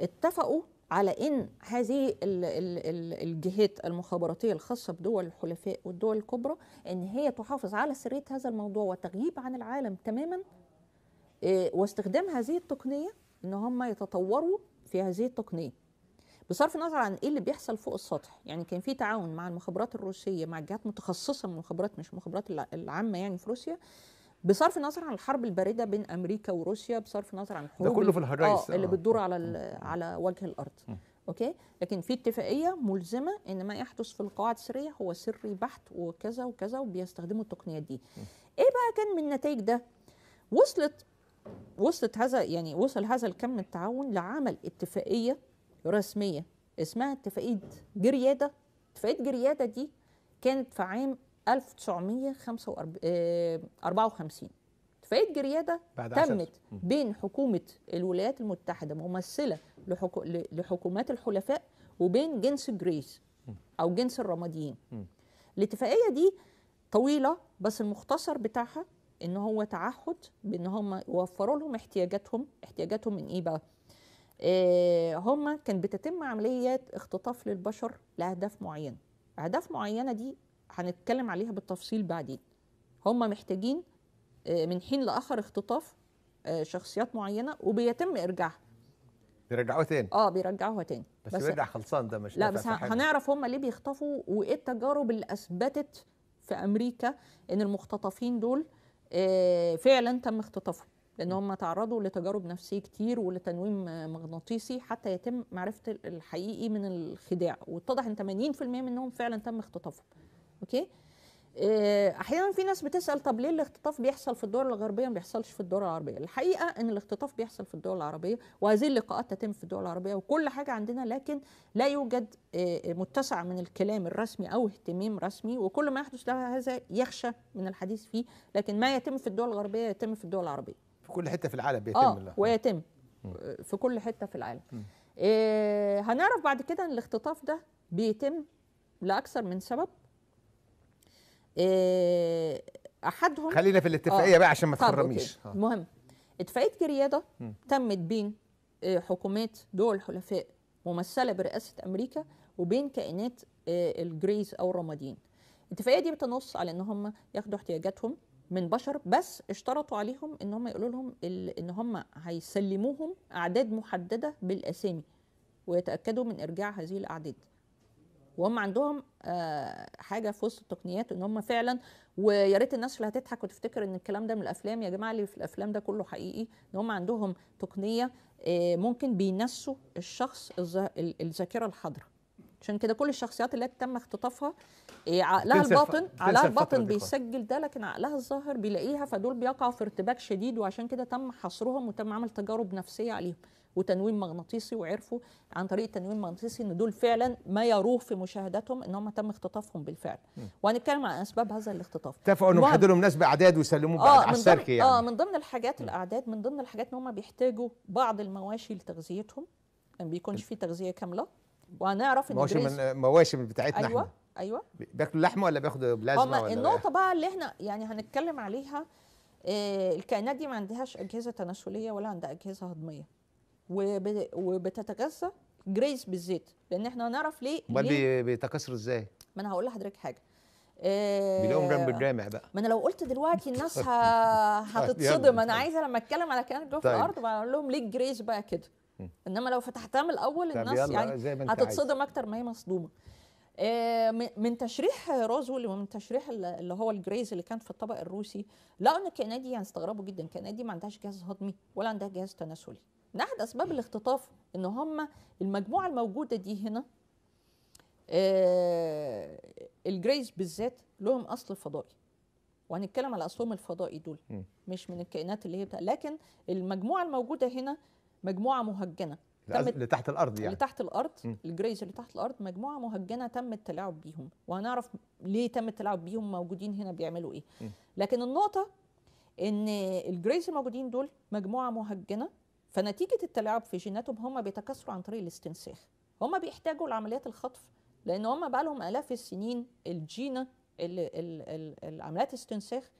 اتفقوا على ان هذه الجهات المخابراتيه الخاصه بدول الحلفاء والدول الكبرى ان هي تحافظ على سريه هذا الموضوع وتغييب عن العالم تماما آه، واستخدام هذه التقنيه ان هم يتطوروا في هذه التقنيه بصرف النظر عن ايه اللي بيحصل فوق السطح يعني كان في تعاون مع المخابرات الروسيه مع جهات متخصصه من المخابرات مش المخابرات العامه يعني في روسيا بصرف النظر عن الحرب البارده بين امريكا وروسيا بصرف النظر عن الحروب ده كله في الهرايس آه اللي آه. بتدور على على وجه الارض م. اوكي لكن في اتفاقيه ملزمه ان ما يحدث في القواعد السريه هو سري بحت وكذا وكذا وبيستخدموا التقنيات دي م. ايه بقى كان من النتائج ده وصلت وصلت هذا يعني وصل هذا الكم من التعاون لعمل اتفاقيه رسميه اسمها اتفاقيه جرياده اتفاقيه جرياده دي كانت في عام 1954 اتفاقيه آه، جرياده تمت بين حكومه الولايات المتحده ممثله لحكو... لحكومات الحلفاء وبين جنس جريس او جنس الرماديين الاتفاقيه دي طويله بس المختصر بتاعها ان هو تعهد بان هم يوفروا لهم احتياجاتهم احتياجاتهم من ايه بقى إيه هم كان بتتم عمليات اختطاف للبشر لاهداف معينه اهداف معينه دي هنتكلم عليها بالتفصيل بعدين هم محتاجين آه، من حين لاخر اختطاف آه، شخصيات معينه وبيتم ارجاعها بيرجعوها تاني اه بيرجعوها تاني بس, بس بيرجع خلصان ده مش لا بس هنعرف هم ليه بيخطفوا وايه التجارب اللي اثبتت في امريكا ان المختطفين دول آه، فعلا تم اختطافهم لان هم تعرضوا لتجارب نفسيه كتير ولتنويم مغناطيسي حتى يتم معرفه الحقيقي من الخداع واتضح ان 80% منهم فعلا تم اختطافهم اوكي آه، احيانا في ناس بتسال طب ليه الاختطاف بيحصل في الدول الغربيه ما بيحصلش في الدول العربيه الحقيقه ان الاختطاف بيحصل في الدول العربيه وهذه اللقاءات تتم في الدول العربيه وكل حاجه عندنا لكن لا يوجد آه، متسع من الكلام الرسمي او اهتمام رسمي وكل ما يحدث لها هذا يخشى من الحديث فيه لكن ما يتم في الدول الغربيه يتم في الدول العربيه في كل حته في العالم بيتم آه ويتم آه، في كل حته في العالم إيه هنعرف بعد كده ان الاختطاف ده بيتم لاكثر من سبب آه، احدهم خلينا في الاتفاقيه آه بقى عشان ما تخرميش المهم آه. اتفاقيه كرياده تمت بين آه، حكومات دول الحلفاء ممثله برئاسه امريكا وبين كائنات الجريز او الرماديين الاتفاقيه دي بتنص على ان هم ياخدوا احتياجاتهم من بشر بس اشترطوا عليهم ان هم يقولوا لهم ان هم هيسلموهم اعداد محدده بالاسامي ويتاكدوا من ارجاع هذه الاعداد وهم عندهم آه، حاجه في وسط التقنيات ان هم فعلا ويا ريت الناس اللي هتضحك وتفتكر ان الكلام ده من الافلام يا جماعه اللي في الافلام ده كله حقيقي ان هم عندهم تقنيه آه، ممكن بينسوا الشخص الذاكره الحاضره عشان كده كل الشخصيات التي تم اختطافها آه، عقلها الباطن عقلها الباطن بيسجل ده لكن عقلها الظاهر بيلاقيها فدول بيقعوا في ارتباك شديد وعشان كده تم حصرهم وتم عمل تجارب نفسيه عليهم وتنويم مغناطيسي وعرفوا عن طريق التنويم المغناطيسي ان دول فعلا ما يروه في مشاهداتهم ان هم تم اختطافهم بالفعل وهنتكلم عن اسباب هذا الاختطاف اتفقوا انهم حددوا لهم ناس باعداد وسلموه آه بعد على السرك يعني اه من ضمن الحاجات الاعداد من ضمن الحاجات ان هم بيحتاجوا بعض المواشي لتغذيتهم ما يعني بيكونش في تغذيه كامله وهنعرف ان مواشي من مواشي بتاعتنا ايوه احنا. ايوه بياكلوا لحمه ولا بياخدوا بلازما ولا النقطه بقى اللي احنا يعني هنتكلم عليها آه، الكائنات دي ما عندهاش اجهزه تناسليه ولا عندها اجهزه هضميه وبتتكسر جريس بالزيت لان احنا هنعرف ليه امال بيتكاثروا ازاي؟ ما انا هقول لحضرتك حاجه بيلوم جنب آه، الجامع بقى ما انا لو قلت دلوقتي الناس هتتصدم انا طيب. عايزه لما اتكلم على كائنات جوه في طيب. الارض بقول لهم ليه الجريس بقى كده انما لو فتحتها من الاول الناس يعني هتتصدم اكتر ما هي مصدومه آه، من تشريح روزول ومن تشريح اللي هو الجريز اللي كان في الطبق الروسي لقوا ان الكائنات دي هيستغربوا يعني جدا الكائنات دي ما عندهاش جهاز هضمي ولا عندها جهاز تناسلي من احد اسباب الاختطاف ان هم المجموعه الموجوده دي هنا آه الجريز بالذات لهم اصل فضائي وهنتكلم على اصلهم الفضائي دول مش من الكائنات اللي هي بتاع لكن المجموعه الموجوده هنا مجموعه مهجنه اللي تحت الارض يعني اللي تحت الارض الجريز اللي تحت الارض مجموعه مهجنه تم التلاعب بيهم وهنعرف ليه تم التلاعب بيهم موجودين هنا بيعملوا ايه م. لكن النقطه ان الجريز الموجودين دول مجموعه مهجنه فنتيجه التلاعب في جيناتهم هم بيتكاثروا عن طريق الاستنساخ هم بيحتاجوا لعمليات الخطف لان هم بقى لهم الاف السنين الجينه عمليات الاستنساخ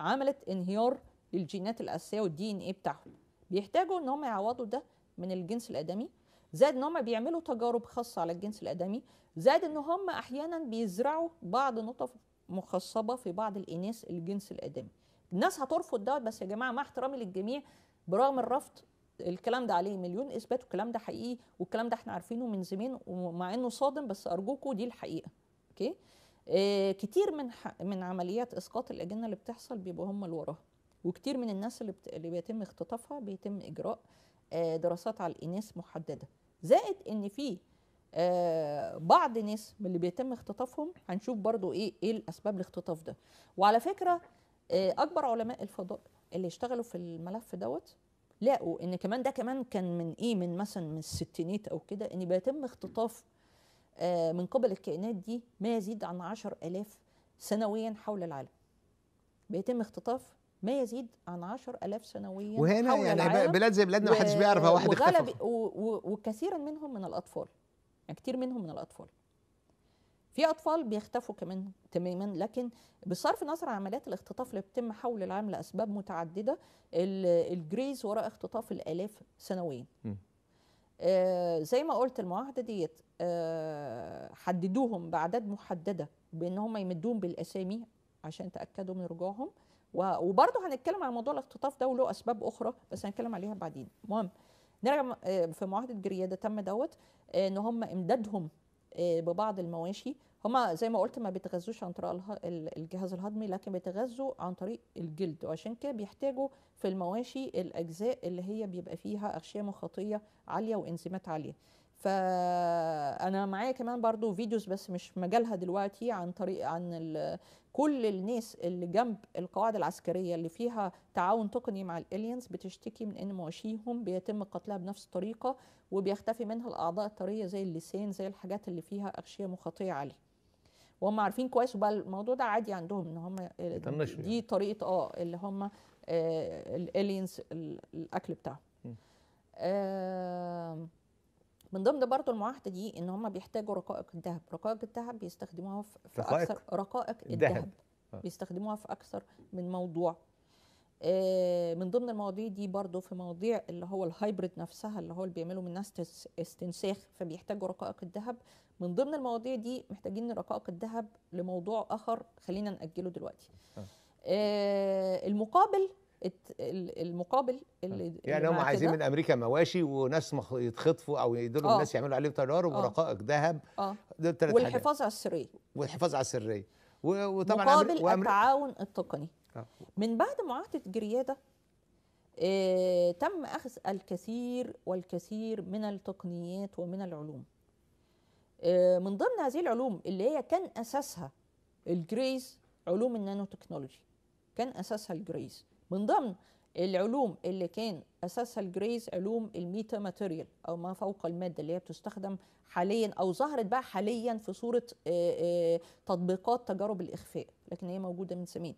عملت انهيار للجينات الاساسيه والدي ان ايه بتاعهم بيحتاجوا ان هم يعوضوا ده من الجنس الادمي زائد ان هم بيعملوا تجارب خاصه على الجنس الادمي زائد ان هم احيانا بيزرعوا بعض نطف مخصبه في بعض الاناث الجنس الادمي الناس هترفض دوت بس يا جماعه مع احترامي للجميع برغم الرفض الكلام ده عليه مليون اثبات والكلام ده حقيقي والكلام ده احنا عارفينه من زمان ومع انه صادم بس ارجوكوا دي الحقيقه اوكي آه كتير من من عمليات اسقاط الاجنه اللي بتحصل بيبقوا هم اللي وراها وكتير من الناس اللي, بت... اللي بيتم اختطافها بيتم اجراء آه دراسات على الاناث محدده زائد ان في آه بعض ناس من اللي بيتم اختطافهم هنشوف برضو ايه ايه الاسباب الاختطاف ده وعلى فكره آه اكبر علماء الفضاء اللي اشتغلوا في الملف دوت لقوا ان كمان ده كمان كان من ايه من مثلا من الستينات او كده ان بيتم اختطاف آه، من قبل الكائنات دي ما يزيد عن 10000 سنويا حول العالم بيتم اختطاف ما يزيد عن 10000 سنويا وهنا حول يعني العالم بلاد زي بلادنا محدش ما حدش بيعرف هو واحد اختفى وكثيرا منهم من الاطفال يعني كتير منهم من الاطفال في اطفال بيختفوا كمان تماما لكن بصرف النظر عن عمليات الاختطاف اللي بتتم حول العام لاسباب متعدده الجريز وراء اختطاف الالاف سنويا آه زي ما قلت المعاهده ديت آه حددوهم باعداد محدده بان هم يمدوهم بالاسامي عشان تاكدوا من رجوعهم وبرضه هنتكلم عن موضوع الاختطاف ده وله اسباب اخرى بس هنتكلم عليها بعدين المهم نرجع آه، في معاهده جرياده تم دوت آه، ان هم امدادهم آه، ببعض المواشي هما زي ما قلت ما بيتغذوش عن طريق الجهاز الهضمي لكن بيتغذوا عن طريق الجلد وعشان كده بيحتاجوا في المواشي الاجزاء اللي هي بيبقى فيها اغشيه مخاطيه عاليه وانزيمات عاليه فانا معايا كمان برضو فيديوز بس مش مجالها دلوقتي عن طريق عن كل الناس اللي جنب القواعد العسكريه اللي فيها تعاون تقني مع الالينز بتشتكي من ان مواشيهم بيتم قتلها بنفس الطريقه وبيختفي منها الاعضاء الطريه زي اللسان زي الحاجات اللي فيها اغشيه مخاطيه عاليه وهم عارفين كويس وبقى الموضوع ده عادي عندهم ان هم دي يعني. طريقه اه اللي هم آه، الالينز الاكل بتاعهم آه من ضمن برضه المعاهده دي ان هم بيحتاجوا رقائق الذهب، رقائق الذهب بيستخدموها في, في اكثر رقائق الذهب آه. بيستخدموها في اكثر من موضوع آه، من ضمن المواضيع دي برضو في مواضيع اللي هو الهايبرد نفسها اللي هو اللي بيعملوا الناس استنساخ فبيحتاجوا رقائق الذهب من ضمن المواضيع دي محتاجين رقائق الذهب لموضوع اخر خلينا ناجله دلوقتي آه، المقابل المقابل اللي يعني هم عايزين من امريكا مواشي وناس يتخطفوا او يدلوا آه. الناس يعملوا عليه تجارب آه. ورقائق ذهب اه والحفاظ على السريه والحفاظ على السريه وطبعا مقابل التعاون التقني من بعد معاهده جرياده آه تم اخذ الكثير والكثير من التقنيات ومن العلوم آه من ضمن هذه العلوم اللي هي كان اساسها الجريز علوم النانو تكنولوجي كان اساسها الجريز من ضمن العلوم اللي كان اساسها الجريز علوم الميتا ماتيريال او ما فوق الماده اللي هي بتستخدم حاليا او ظهرت بقى حاليا في صوره آآ آه، آآ آه، تطبيقات تجارب الاخفاء لكن هي موجوده من سنين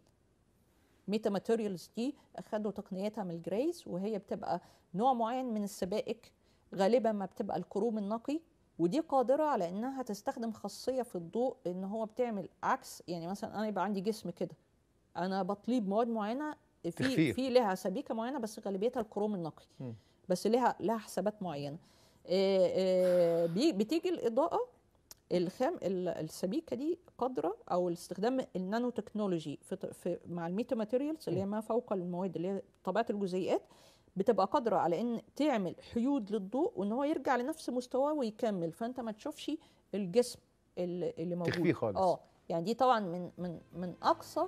ميتا ماتيريالز دي اخدوا تقنيتها من الجريز وهي بتبقى نوع معين من السبائك غالبا ما بتبقى الكروم النقي ودي قادرة على انها تستخدم خاصية في الضوء ان هو بتعمل عكس يعني مثلا انا يبقى عندي جسم كده انا بطليب مواد معينة في في لها سبيكة معينة بس غالبيتها الكروم النقي م. بس لها لها حسابات معينة آه، آه، بتيجي الإضاءة الخام السبيكه دي قادره او استخدام النانو تكنولوجي في, في مع الميتا ماتيريالز اللي هي ما فوق المواد اللي هي طبيعه الجزيئات بتبقى قادره على ان تعمل حيود للضوء وان هو يرجع لنفس مستواه ويكمل فانت ما تشوفش الجسم اللي موجود تخفيه خالص اه يعني دي طبعا من من من اقصى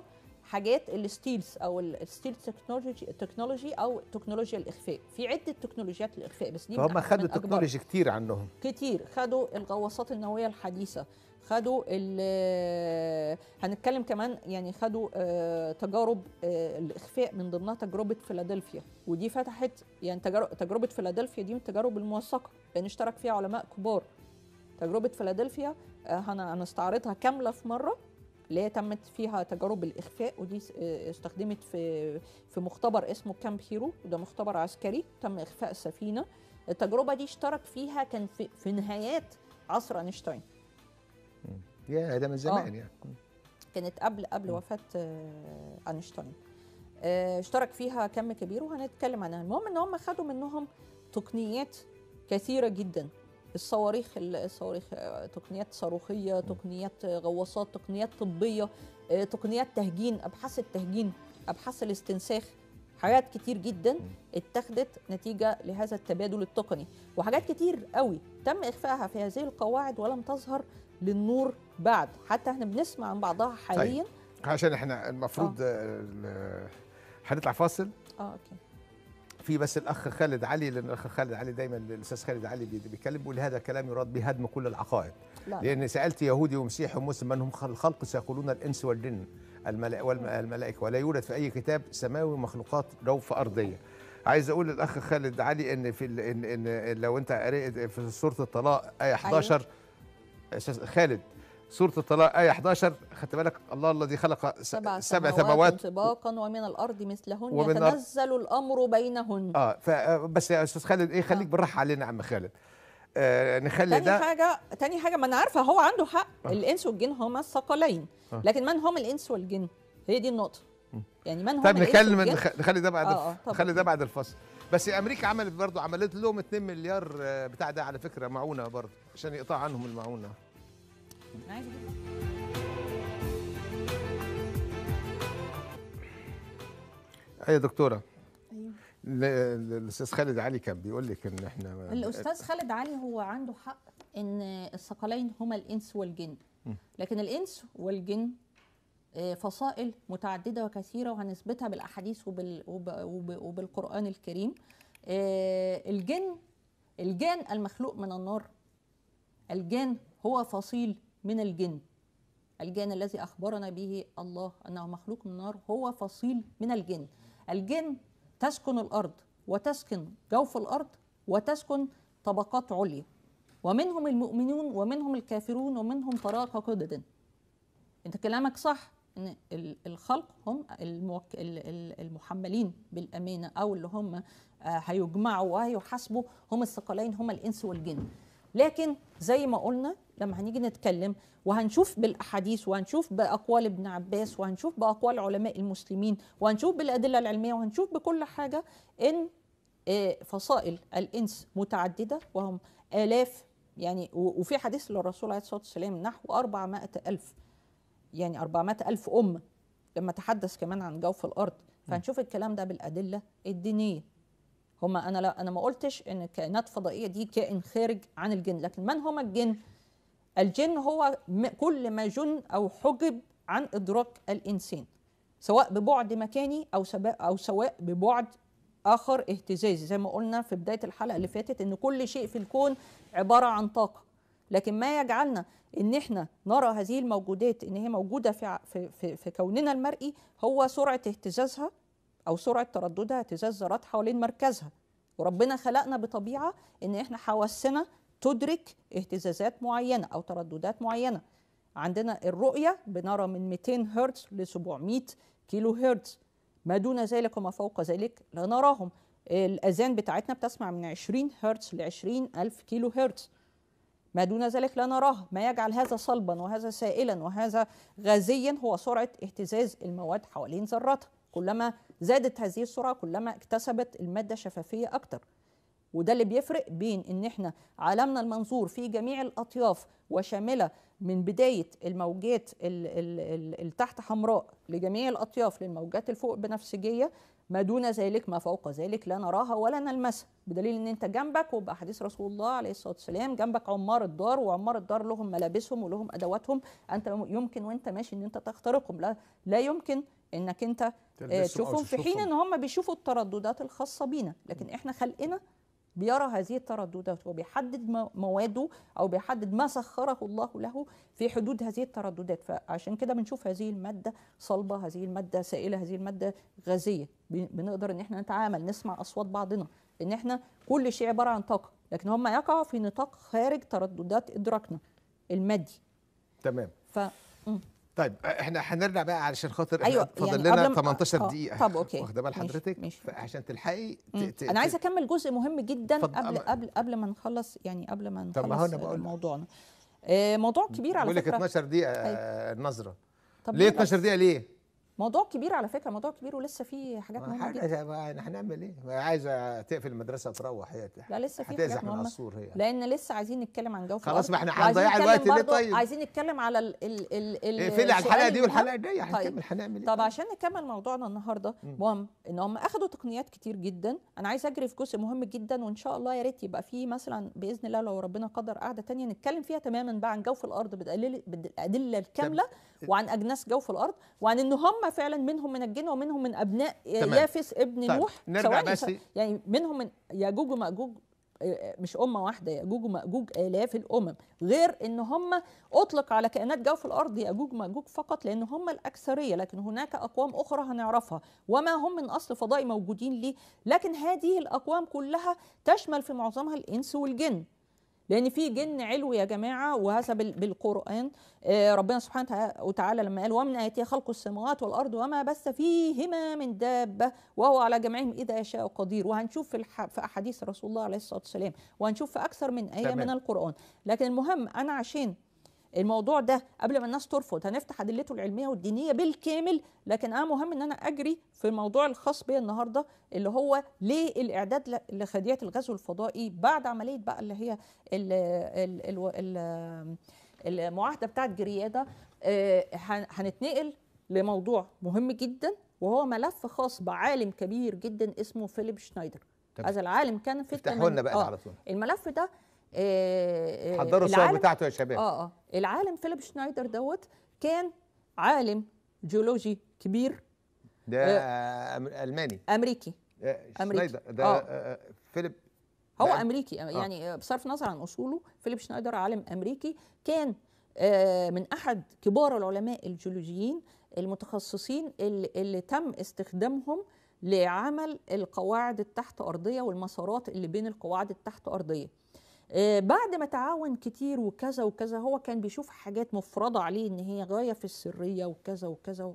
حاجات الستيلز او الستيل تكنولوجي تكنولوجي او تكنولوجيا الاخفاء في عده تكنولوجيات الاخفاء بس دي هم خدوا تكنولوجي كتير عنهم كتير خدوا الغواصات النوويه الحديثه خدوا آه، هنتكلم كمان يعني خدوا آه، تجارب آه، الاخفاء من ضمنها تجربه فيلادلفيا ودي فتحت يعني تجربه فيلادلفيا دي من التجارب الموثقه لان اشترك فيها علماء كبار تجربه فيلادلفيا هنستعرضها كامله في مره اللي هي تمت فيها تجارب الاخفاء ودي آه، استخدمت في في مختبر اسمه كامب هيرو وده مختبر عسكري تم اخفاء سفينه التجربه دي اشترك فيها كان في, في نهايات عصر اينشتاين يا ده من زمان آه. يعني كانت قبل قبل وفاه آه، اينشتاين اشترك فيها كم كبير وهنتكلم عنها المهم ان هم خدوا منهم تقنيات كثيره جدا الصواريخ الصواريخ آه، تقنيات صاروخيه تقنيات آه، غواصات تقنيات طبيه آه، تقنيات تهجين ابحاث التهجين ابحاث الاستنساخ حاجات كتير جدا اتخذت نتيجه لهذا التبادل التقني وحاجات كتير قوي تم اخفائها في هذه القواعد ولم تظهر للنور بعد حتى احنا بنسمع عن بعضها طيب. حاليا طيب. عشان احنا المفروض هنطلع آه. فاصل اه اوكي في بس الاخ خالد علي لان الاخ خالد علي دايما الاستاذ خالد علي بيتكلم بيقول هذا كلام يراد بهدم كل العقائد لا. لان سالت يهودي ومسيحي ومسلم من هم الخلق سيقولون الانس والجن والملائكه ولا يوجد في اي كتاب سماوي مخلوقات في ارضيه عايز اقول للاخ خالد علي ان في إن, ان لو انت قريت في سوره الطلاق ايه 11 أيوه. خالد سورة الطلاق آية 11 خدت بالك الله الذي خلق سبع, سبع سماوات طباقا ومن الأرض مثلهن ومن يتنزل الأمر بينهن آه،, اه بس يا أستاذ خالد إيه خليك آه. بالراحة علينا يا عم خالد آه نخلي تاني ده حاجة تاني حاجة ما أنا عارفة هو عنده حق آه. الإنس والجن هما الثقلين آه. لكن من هم الإنس والجن؟ هي دي النقطة يعني من هم طب نكلم نخلي ده بعد آه آه نخلي ده بعد الفصل بس امريكا عملت برضه عملت لهم 2 مليار آه، بتاع ده على فكره معونه برضه عشان يقطع عنهم المعونه انا أيوة. ايوه دكتوره ايوه الاستاذ خالد علي كان بيقول لك ان احنا الاستاذ خالد علي هو عنده حق ان الثقلين هما الانس والجن لكن الانس والجن آه، فصائل متعدده وكثيره وهنثبتها بالاحاديث وبال وبالقران الكريم آه، الجن الجان المخلوق من النار الجان هو فصيل من الجن الجان الذي أخبرنا به الله أنه مخلوق من النار هو فصيل من الجن الجن تسكن الأرض وتسكن جوف الأرض وتسكن طبقات عليا ومنهم المؤمنون ومنهم الكافرون ومنهم فراق قدد انت كلامك صح ان الخلق هم الموك... المحملين بالامانه او اللي هم آه، هيجمعوا وهيحاسبوا هم الثقلين هم الانس والجن لكن زي ما قلنا لما هنيجي نتكلم وهنشوف بالاحاديث وهنشوف باقوال ابن عباس وهنشوف باقوال علماء المسلمين وهنشوف بالادله العلميه وهنشوف بكل حاجه ان آه، فصائل الانس متعدده وهم الاف يعني وفي حديث للرسول عليه الصلاه والسلام نحو 400 الف يعني 400 الف ام لما تحدث كمان عن جوف الارض فهنشوف الكلام ده بالادله الدينيه هما انا لا انا ما قلتش ان الكائنات الفضائيه دي كائن خارج عن الجن لكن من هما الجن الجن هو كل ما جن او حجب عن ادراك الانسان سواء ببعد مكاني او او سواء ببعد اخر اهتزازي زي ما قلنا في بدايه الحلقه اللي فاتت ان كل شيء في الكون عباره عن طاقه لكن ما يجعلنا ان احنا نرى هذه الموجودات ان هي موجوده في في في, في كوننا المرئي هو سرعه اهتزازها او سرعه ترددها اهتزاز ذرات حوالين مركزها وربنا خلقنا بطبيعه ان احنا حواسنا تدرك اهتزازات معينه او ترددات معينه عندنا الرؤيه بنرى من 200 هرتز ل 700 كيلو هرتز ما دون ذلك وما فوق ذلك لا نراهم الاذان بتاعتنا بتسمع من 20 هرتز ل 20 الف كيلو هرتز ما دون ذلك لا نراه ما يجعل هذا صلبا وهذا سائلا وهذا غازيا هو سرعه اهتزاز المواد حوالين ذراتها كلما زادت هذه السرعه كلما اكتسبت الماده شفافيه اكتر وده اللي بيفرق بين ان احنا عالمنا المنظور في جميع الاطياف وشامله من بدايه الموجات التحت حمراء لجميع الاطياف للموجات الفوق بنفسجيه ما دون ذلك ما فوق ذلك لا نراها ولا نلمسها بدليل ان انت جنبك وباحاديث رسول الله عليه الصلاه والسلام جنبك عمار الدار وعمار الدار لهم ملابسهم ولهم ادواتهم انت يمكن وانت ماشي ان انت تخترقهم لا, لا يمكن انك انت آه، تشوفهم في حين ان هم بيشوفوا الترددات الخاصه بينا لكن احنا خلقنا بيرى هذه الترددات وبيحدد مواده او بيحدد ما سخره الله له في حدود هذه الترددات فعشان كده بنشوف هذه الماده صلبه هذه الماده سائله هذه الماده غازيه بنقدر ان احنا نتعامل نسمع اصوات بعضنا ان احنا كل شيء عباره عن طاقه لكن هم يقعوا في نطاق خارج ترددات ادراكنا المادي تمام ف... طيب احنا هنرجع بقى علشان خاطر ايوه فاضل يعني لنا 18 دقيقه طب اوكي واخده بال حضرتك ماشي. عشان تلحقي انا عايزه اكمل جزء مهم جدا قبل قبل قبل ما نخلص يعني قبل ما نخلص طب موضوعنا آه، موضوع كبير على فكره بقول لك 12 دقيقه النظره طيب. ليه 12 دقيقه ليه موضوع كبير على فكره موضوع كبير ولسه في حاجات مهمه جدا هنعمل ايه عايزه تقفل المدرسه وتروح هي لا لسه في حاجات من السور هي لان لسه عايزين نتكلم عن جو خلاص ما احنا هنضيع الوقت ليه طيب عايزين نتكلم على ال ال ال ال على الحلقه دي والحلقه الجايه طيب. هنكمل هنعمل ايه طب عشان نكمل موضوعنا النهارده مهم ان هم اخذوا تقنيات كتير جدا انا عايز اجري في جزء مهم جدا وان شاء الله يا ريت يبقى في مثلا باذن الله لو ربنا قدر قاعده تانية نتكلم فيها تماما بقى عن جوف الارض بالادله الكامله وعن اجناس جو في الارض وعن ان هم فعلا منهم من الجن ومنهم من ابناء تمام. يافس ابن طيب. نوح نرجع بس إيه؟ يعني منهم من ياجوج وماجوج آه، آه، مش أمة واحدة يأجوج ومأجوج آلاف آه، الأمم غير إن هم أطلق على كائنات جو في الأرض يأجوج ومأجوج فقط لأن هم الأكثرية لكن هناك أقوام أخرى هنعرفها وما هم من أصل فضائي موجودين ليه لكن هذه الأقوام كلها تشمل في معظمها الإنس والجن لان في جن علو يا جماعه وهذا بالقران آه، ربنا سبحانه وتعالى لما قال ومن اياته خلق السماوات والارض وما بث فيهما من دابه وهو على جمعهم اذا شاء قدير وهنشوف في, في احاديث رسول الله عليه الصلاه والسلام وهنشوف في اكثر من ايه تمام. من القران لكن المهم انا عشان الموضوع ده قبل ما الناس ترفض هنفتح ادلته العلميه والدينيه بالكامل لكن انا مهم ان انا اجري في الموضوع الخاص بيا النهارده اللي هو ليه الاعداد لخديعه الغزو الفضائي بعد عمليه بقى اللي هي المعاهده بتاعه جرياده آه، هنتنقل لموضوع مهم جدا وهو ملف خاص بعالم كبير جدا اسمه فيليب شنايدر هذا العالم كان في افتحوا بقى بقى آه. على طول الملف ده آه، آه، حضروا الصور بتاعته يا شباب اه اه العالم فيليب شنايدر دوت كان عالم جيولوجي كبير ده آه الماني امريكي آه شنايدر ده آه. آه. فيليب هو ده امريكي يعني آه. بصرف نظر عن اصوله فيليب شنايدر عالم امريكي كان آه من احد كبار العلماء الجيولوجيين المتخصصين اللي, اللي تم استخدامهم لعمل القواعد التحت ارضيه والمسارات اللي بين القواعد التحت ارضيه آه، بعد ما تعاون كتير وكذا وكذا هو كان بيشوف حاجات مفرضة عليه ان هي غاية في السرية وكذا وكذا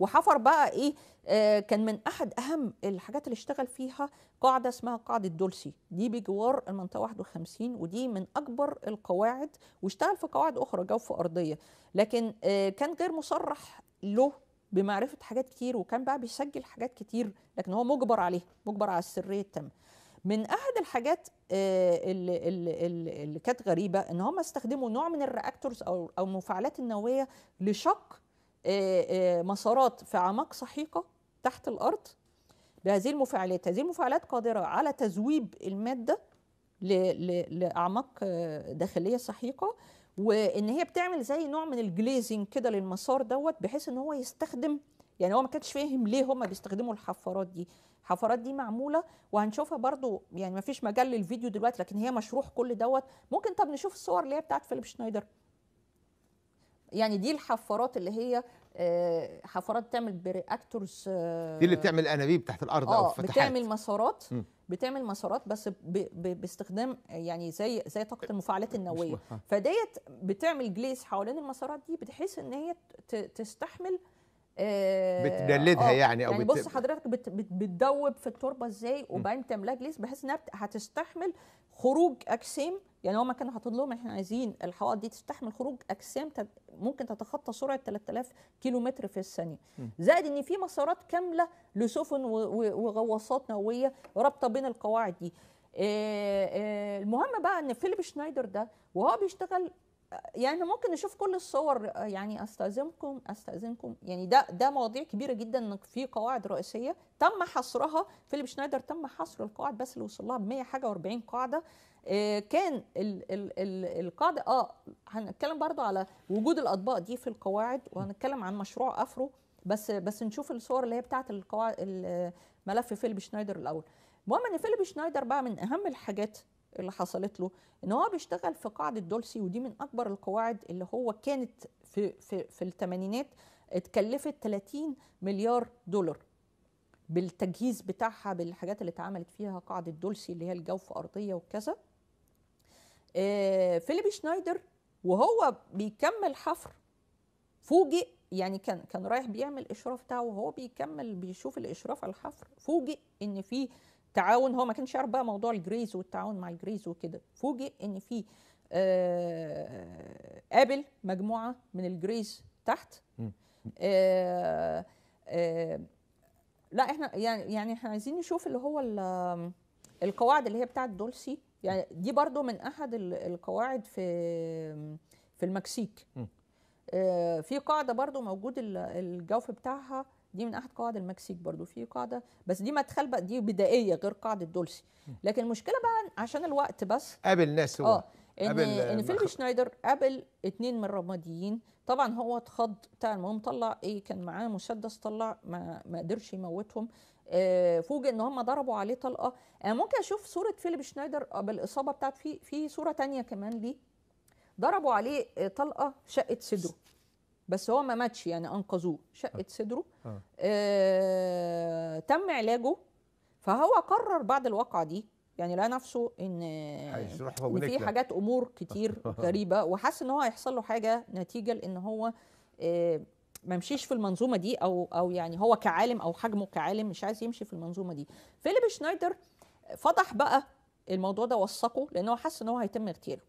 وحفر بقى ايه آه، كان من احد اهم الحاجات اللي اشتغل فيها قاعدة اسمها قاعدة دولسي دي بجوار المنطقة 51 ودي من اكبر القواعد واشتغل في قواعد اخرى جوف ارضية لكن آه، كان غير مصرح له بمعرفة حاجات كتير وكان بقى بيسجل حاجات كتير لكن هو مجبر عليها مجبر على السرية التامة من احد الحاجات آه، اللي, اللي, اللي كانت غريبه ان هم استخدموا نوع من الرياكتورز او او المفاعلات النوويه لشق آه، آه، مسارات في اعماق سحيقه تحت الارض بهذه المفاعلات هذه المفاعلات قادره على تذويب الماده لاعماق داخليه سحيقه وان هي بتعمل زي نوع من الجليزنج كده للمسار دوت بحيث ان هو يستخدم يعني هو ما كانش فاهم ليه هم بيستخدموا الحفارات دي الحفرات دي معموله وهنشوفها برضو يعني ما فيش مجال للفيديو دلوقتي لكن هي مشروح كل دوت ممكن طب نشوف الصور اللي هي بتاعت فيليب شنايدر يعني دي الحفارات اللي هي آه، حفارات بتعمل برياكتورز آه، دي اللي بتعمل انابيب تحت الارض او آه، فتحات بتعمل مسارات بتعمل مسارات بس باستخدام يعني زي زي طاقه المفاعلات النوويه فديت بتعمل جليز حوالين المسارات دي بحيث ان هي تستحمل بتجلدها آه، آه، يعني او يعني بص حضرتك بتدوب في التربه ازاي وبعدين تعملها جليس بحيث انها هتستحمل خروج اجسام يعني هما كانوا حاطين لهم احنا عايزين الحوائط دي تستحمل خروج اجسام ممكن تتخطى سرعه 3000 كيلو متر في الثانيه زائد ان في مسارات كامله لسفن وغواصات نوويه رابطه بين القواعد دي آه، المهم بقى ان فيليب شنايدر ده وهو بيشتغل يعني ممكن نشوف كل الصور آه، يعني استاذنكم استاذنكم يعني ده ده مواضيع كبيره جدا ان في قواعد رئيسيه تم حصرها فيليب شنايدر تم حصر القواعد بس اللي وصل لها ب 100 حاجه و40 قاعده آه، كان القاعده اه هنتكلم برضه على وجود الاطباق دي في القواعد وهنتكلم عن مشروع افرو بس بس نشوف الصور اللي هي بتاعه القواعد ملف فيليب شنايدر الاول المهم ان فيليب شنايدر بقى من اهم الحاجات اللي حصلت له ان هو بيشتغل في قاعده دولسي ودي من اكبر القواعد اللي هو كانت في في في الثمانينات اتكلفت 30 مليار دولار بالتجهيز بتاعها بالحاجات اللي اتعملت فيها قاعده دولسي اللي هي الجوف ارضيه وكذا آه فيليب شنايدر وهو بيكمل حفر فوجئ يعني كان كان رايح بيعمل اشراف بتاعه وهو بيكمل بيشوف الاشراف على الحفر فوجئ ان في التعاون هو ما كانش يعرف بقى موضوع الجريز والتعاون مع الجريز وكده فوجئ ان في آه قابل مجموعه من الجريز تحت آه آه لا احنا يعني يعني احنا عايزين نشوف اللي هو القواعد اللي هي بتاعت دولسي يعني دي برضو من احد القواعد في في المكسيك آه، في قاعده برضو موجود الجوف بتاعها دي من احد قواعد المكسيك برضو في قاعده بس دي مدخل بقى دي بدائيه غير قاعده دولسي لكن المشكله بقى عشان الوقت بس قابل ناس هو اه ان ان فيلم شنايدر قابل اتنين من الرماديين طبعا هو اتخض بتاع المهم طلع ايه كان معاه مسدس طلع ما ما قدرش يموتهم آه فوجئ ان هم ضربوا عليه طلقه انا ممكن اشوف صوره فيليب شنايدر آه، بالاصابه بتاعت في في صوره تانية كمان ليه ضربوا عليه آه، طلقه شقت صدره بس هو ما ماتش يعني انقذوه شقه آه. صدره آه. آه تم علاجه فهو قرر بعد الواقعه دي يعني لقى نفسه ان ان في حاجات امور كتير غريبه وحس ان هو هيحصل له حاجه نتيجه لان هو آه، ما مشيش في المنظومه دي او او يعني هو كعالم او حجمه كعالم مش عايز يمشي في المنظومه دي فيليب شنايدر فضح بقى الموضوع ده وثقه لان هو حس ان هو هيتم اغتياله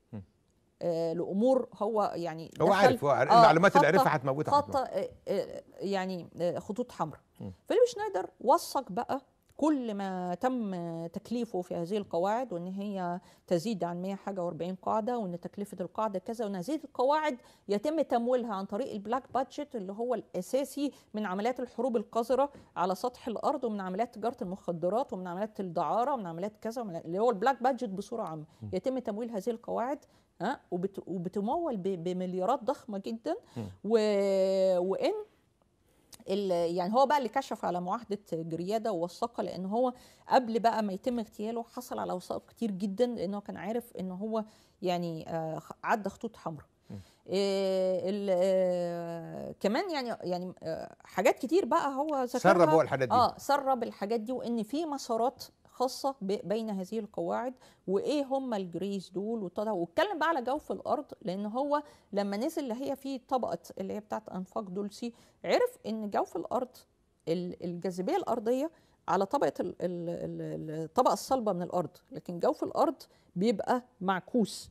آه، لامور هو يعني هو عارف هو عارف آه، المعلومات اللي عرفها هتموتها خط آه، يعني خطوط حمراء فيليب شنايدر وثق بقى كل ما تم تكليفه في هذه القواعد وان هي تزيد عن 100 حاجه و40 قاعده وان تكلفه القاعده كذا وان هذه القواعد يتم تمويلها عن طريق البلاك بادجت اللي هو الاساسي من عمليات الحروب القذره على سطح الارض ومن عمليات تجاره المخدرات ومن عمليات الدعاره ومن عمليات كذا اللي هو البلاك بادجت بصوره عامه يتم تمويل هذه القواعد ها وبت وبتمول بمليارات ضخمه جدا و... وان يعني هو بقى اللي كشف على معاهده جرياده ووثقها لان هو قبل بقى ما يتم اغتياله حصل على وثائق كتير جدا لانه كان عارف ان هو يعني آه، عدى خطوط حمراء آه، ال آه، كمان يعني يعني حاجات كتير بقى هو ذكرها سرب هو الحاجات دي اه سرب الحاجات دي وان في مسارات خاصة بين هذه القواعد وإيه هم الجريز دول واتكلم بقى على جوف الأرض لأن هو لما نزل اللي هي في طبقة اللي هي بتاعت أنفاق دولسي عرف إن جوف الأرض الجاذبية الأرضية على طبقة الطبقة الصلبة من الأرض لكن جوف الأرض بيبقى معكوس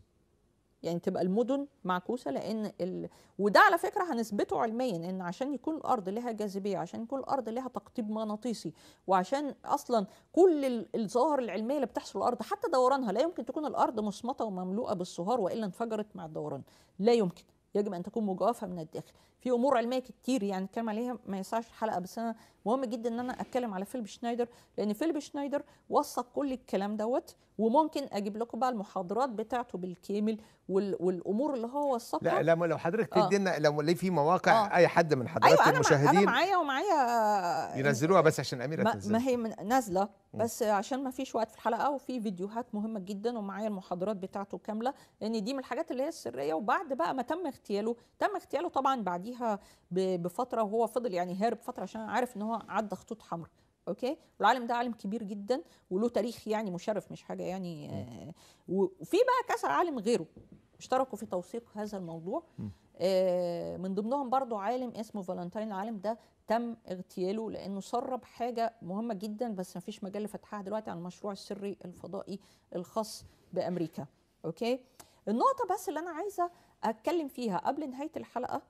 يعني تبقى المدن معكوسه لان ال... وده على فكره هنثبته علميا ان عشان يكون الارض لها جاذبيه عشان يكون الارض لها تقطيب مغناطيسي وعشان اصلا كل الظواهر العلميه اللي بتحصل الارض حتى دورانها لا يمكن تكون الارض مصمطه ومملوءه بالصهار والا انفجرت مع الدوران لا يمكن يجب ان تكون مجوفه من الداخل في امور علميه كتير يعني نتكلم عليها ما يسعش الحلقه بس انا مهم جدا ان انا اتكلم على فيلب شنايدر لان فيلب شنايدر وثق كل الكلام دوت وممكن اجيب لكم بقى المحاضرات بتاعته بالكامل والامور اللي هو وثقها لا لما لو حضرتك آه. تدينا لو ليه في مواقع آه. اي حد من حضرات أيوة المشاهدين انا معايا ومعايا ينزلوها بس عشان اميره ما, تنزل. ما هي نازله بس عشان ما فيش وقت في الحلقه وفي فيديوهات مهمه جدا ومعايا المحاضرات بتاعته كامله لان دي من الحاجات اللي هي السريه وبعد بقى ما تم اغتياله تم اغتياله طبعا بعد بعديها بفتره وهو فضل يعني هارب فتره عشان عارف ان هو عدى خطوط حمراء اوكي والعالم ده عالم كبير جدا وله تاريخ يعني مشرف مش حاجه يعني آه، وفي بقى كذا عالم غيره اشتركوا في توثيق هذا الموضوع آه، من ضمنهم برضو عالم اسمه فالنتاين العالم ده تم اغتياله لانه سرب حاجه مهمه جدا بس ما فيش مجال لفتحها دلوقتي عن المشروع السري الفضائي الخاص بامريكا اوكي النقطه بس اللي انا عايزه اتكلم فيها قبل نهايه الحلقه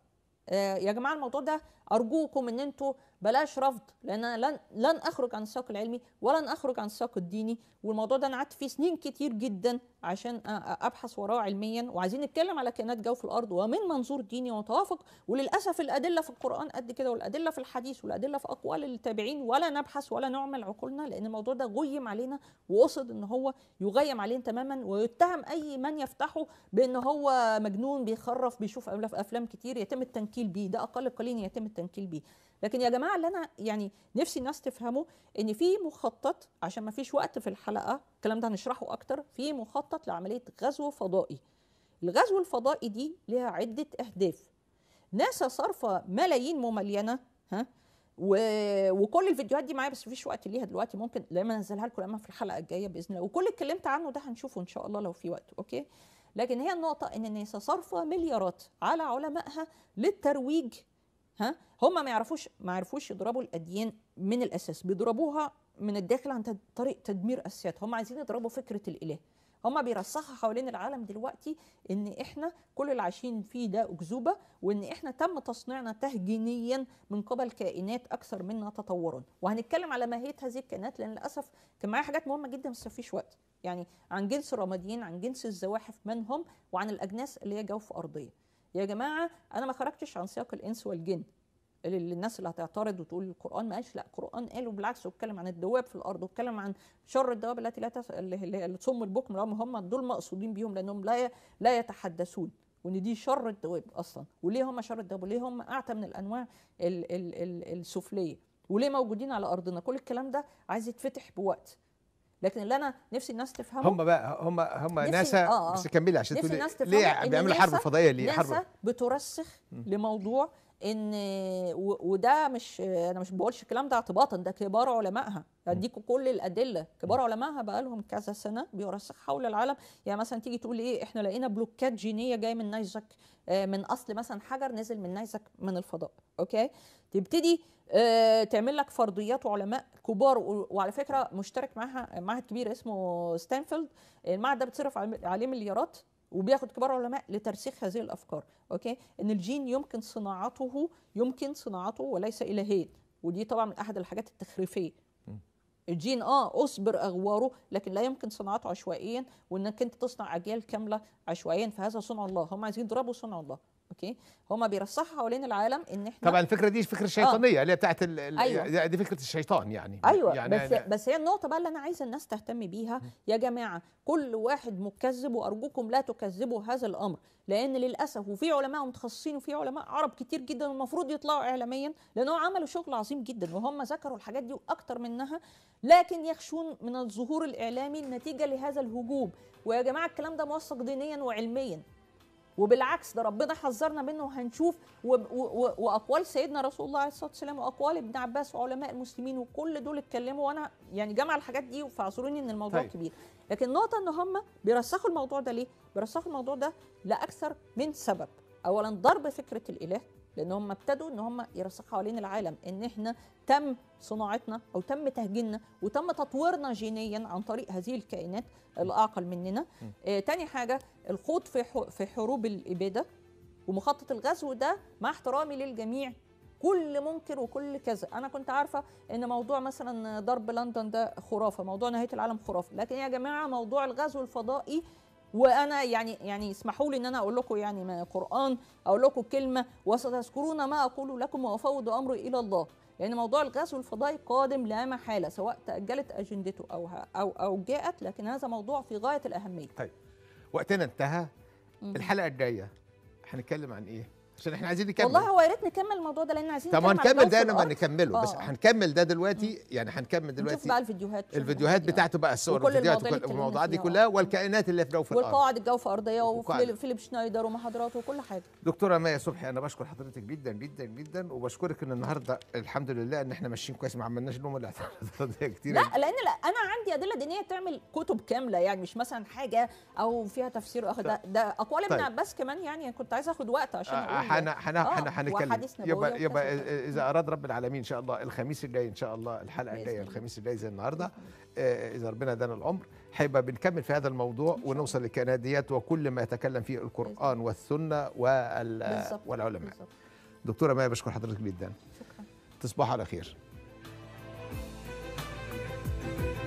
آه، يا جماعه الموضوع ده ارجوكم ان انتوا بلاش رفض لان انا لن لن اخرج عن السياق العلمي ولن اخرج عن السياق الديني والموضوع ده انا قعدت فيه سنين كتير جدا عشان ابحث وراه علميا وعايزين نتكلم على كائنات جو في الارض ومن منظور ديني متوافق وللاسف الادله في القران قد كده والادله في الحديث والادله في اقوال التابعين ولا نبحث ولا نعمل عقولنا لان الموضوع ده غيم علينا وقصد ان هو يغيم علينا تماما ويتهم اي من يفتحه بان هو مجنون بيخرف بيشوف افلام كتير يتم التنكيل بيه ده اقل قليل يتم التنكيل التنكيل بيه لكن يا جماعه اللي انا يعني نفسي الناس تفهمه ان في مخطط عشان ما فيش وقت في الحلقه الكلام ده هنشرحه اكتر في مخطط لعمليه غزو فضائي الغزو الفضائي دي لها عده اهداف ناسا صارفه ملايين مملينه ها و... وكل الفيديوهات دي معايا بس مفيش وقت ليها دلوقتي ممكن لما انزلها لكم لما في الحلقه الجايه باذن الله وكل اللي اتكلمت عنه ده هنشوفه ان شاء الله لو في وقت اوكي لكن هي النقطه ان الناس صارفه مليارات على علمائها للترويج ها هما ما يعرفوش ما يعرفوش يضربوا الاديان من الاساس بيضربوها من الداخل عن طريق تدمير اساسيات هما عايزين يضربوا فكره الاله هما بيرسخوا حوالين العالم دلوقتي ان احنا كل اللي عايشين فيه ده اكذوبه وان احنا تم تصنيعنا تهجينيا من قبل كائنات اكثر منا تطورا وهنتكلم على ماهيه هذه الكائنات لان للاسف كان معايا حاجات مهمه جدا بس مفيش وقت يعني عن جنس الرماديين عن جنس الزواحف من هم وعن الاجناس اللي هي جوف ارضيه يا جماعه انا ما خرجتش عن سياق الانس والجن للناس اللي هتعترض وتقول القران ما قالش لا القران قال وبالعكس واتكلم عن الدواب في الارض واتكلم عن شر الدواب التي لا تس... اللي تصم البكم هم دول مقصودين بيهم لانهم لا ي... لا يتحدثون وان دي شر الدواب اصلا وليه هم شر الدواب وليه هم اعتى من الانواع ال... ال... ال... السفليه وليه موجودين على ارضنا كل الكلام ده عايز يتفتح بوقت لكن اللي انا نفسي الناس تفهمه هم بقى هم هم ناسا آه آه بس كملي عشان تقولي ليه بيعملوا حرب فضائيه ليه حرب بترسخ لموضوع ان وده مش انا مش بقولش الكلام ده اعتباطا ده كبار علمائها اديكوا كل الادله كبار علمائها بقى لهم كذا سنه بيرسخ حول العالم يعني مثلا تيجي تقول ايه احنا لقينا بلوكات جينيه جايه من نيزك آه، من اصل مثلا حجر نزل من نيزك من الفضاء اوكي تبتدي آه، تعمل لك فرضيات وعلماء كبار وعلى فكره مشترك معاها معهد كبير اسمه ستانفيلد المعهد ده بتصرف عليه مليارات وبياخد كبار علماء لترسيخ هذه الافكار اوكي ان الجين يمكن صناعته يمكن صناعته وليس الهيا ودي طبعا من احد الحاجات التخريفيه الجين اه اصبر اغواره لكن لا يمكن صناعته عشوائيا وانك انت تصنع اجيال كامله عشوائيا فهذا صنع الله هم عايزين يضربوا صنع الله اوكي هما بيرصحوا حوالين العالم ان احنا طبعا الفكره دي فكره آه. شيطانيه آه. اللي هي بتاعت ال أيوة. يعني دي فكره الشيطان يعني ايوه يعني بس أنا بس هي النقطه بقى اللي انا عايزه الناس تهتم بيها يا جماعه كل واحد مكذب وارجوكم لا تكذبوا هذا الامر لان للاسف وفي علماء متخصصين وفي علماء عرب كتير جدا المفروض يطلعوا اعلاميا لانهم عملوا شغل عظيم جدا وهم ذكروا الحاجات دي واكتر منها لكن يخشون من الظهور الاعلامي النتيجه لهذا الهجوم ويا جماعه الكلام ده موثق دينيا وعلميا وبالعكس ده ربنا حذرنا منه وهنشوف واقوال سيدنا رسول الله عليه الصلاه والسلام واقوال ابن عباس وعلماء المسلمين وكل دول اتكلموا وانا يعني جمع الحاجات دي فاعذروني ان الموضوع طيب. كبير لكن النقطه ان هم بيرسخوا الموضوع ده ليه بيرسخوا الموضوع ده لاكثر من سبب اولا ضرب فكره الاله لان هم ابتدوا ان هم يرسخوا حوالين العالم ان احنا تم صناعتنا او تم تهجيننا وتم تطويرنا جينيا عن طريق هذه الكائنات الاعقل مننا آه تاني حاجه الخوض في في حروب الاباده ومخطط الغزو ده مع احترامي للجميع كل منكر وكل كذا انا كنت عارفه ان موضوع مثلا ضرب لندن ده خرافه موضوع نهايه العالم خرافه لكن يا جماعه موضوع الغزو الفضائي وانا يعني يعني اسمحوا لي ان انا اقول لكم يعني من القران اقول لكم كلمه وستذكرون ما اقول لكم وافوض امري الى الله لان يعني موضوع الغزو الفضائي قادم لا محاله سواء تاجلت اجندته او او او جاءت لكن هذا موضوع في غايه الاهميه. طيب وقتنا انتهى الحلقه الجايه هنتكلم عن ايه؟ عشان احنا عايزين نكمل والله هو يا ريت نكمل الموضوع ده لان عايزين طب هنكمل ده لما نكمله بس آه. هنكمل ده دلوقتي يعني هنكمل دلوقتي نشوف بقى الفيديوهات الفيديوهات بتاعته بقى الصور والفيديوهات الموضوعات دي كلها والكائنات اللي في جوف الارض والقواعد الجوف الارضيه وفيليب شنايدر ومحاضراته وكل حاجه دكتوره مايا صبحي انا بشكر حضرتك جدا جدا جدا وبشكرك ان النهارده الحمد لله ان احنا ماشيين كويس ما عملناش نوم الاعتراضات كتير لا لان لا انا عندي ادله دينيه تعمل كتب كامله يعني مش مثلا حاجه او فيها تفسير اخر ده, طيب. ده اقوال ابن طيب. عباس كمان يعني كنت عايز اخد وقت عشان حن حن هنتكلم آه، يبقى يبقى اذا اراد رب العالمين ان شاء الله الخميس الجاي ان شاء الله الحلقه الجايه الخميس الجاي زي النهارده آه، اذا ربنا ادانا العمر هيبقى بنكمل في هذا الموضوع ونوصل للكناديات وكل ما يتكلم فيه القران والسنه والعلماء دكتوره مايا بشكر حضرتك جدا شكرا تصبحوا على خير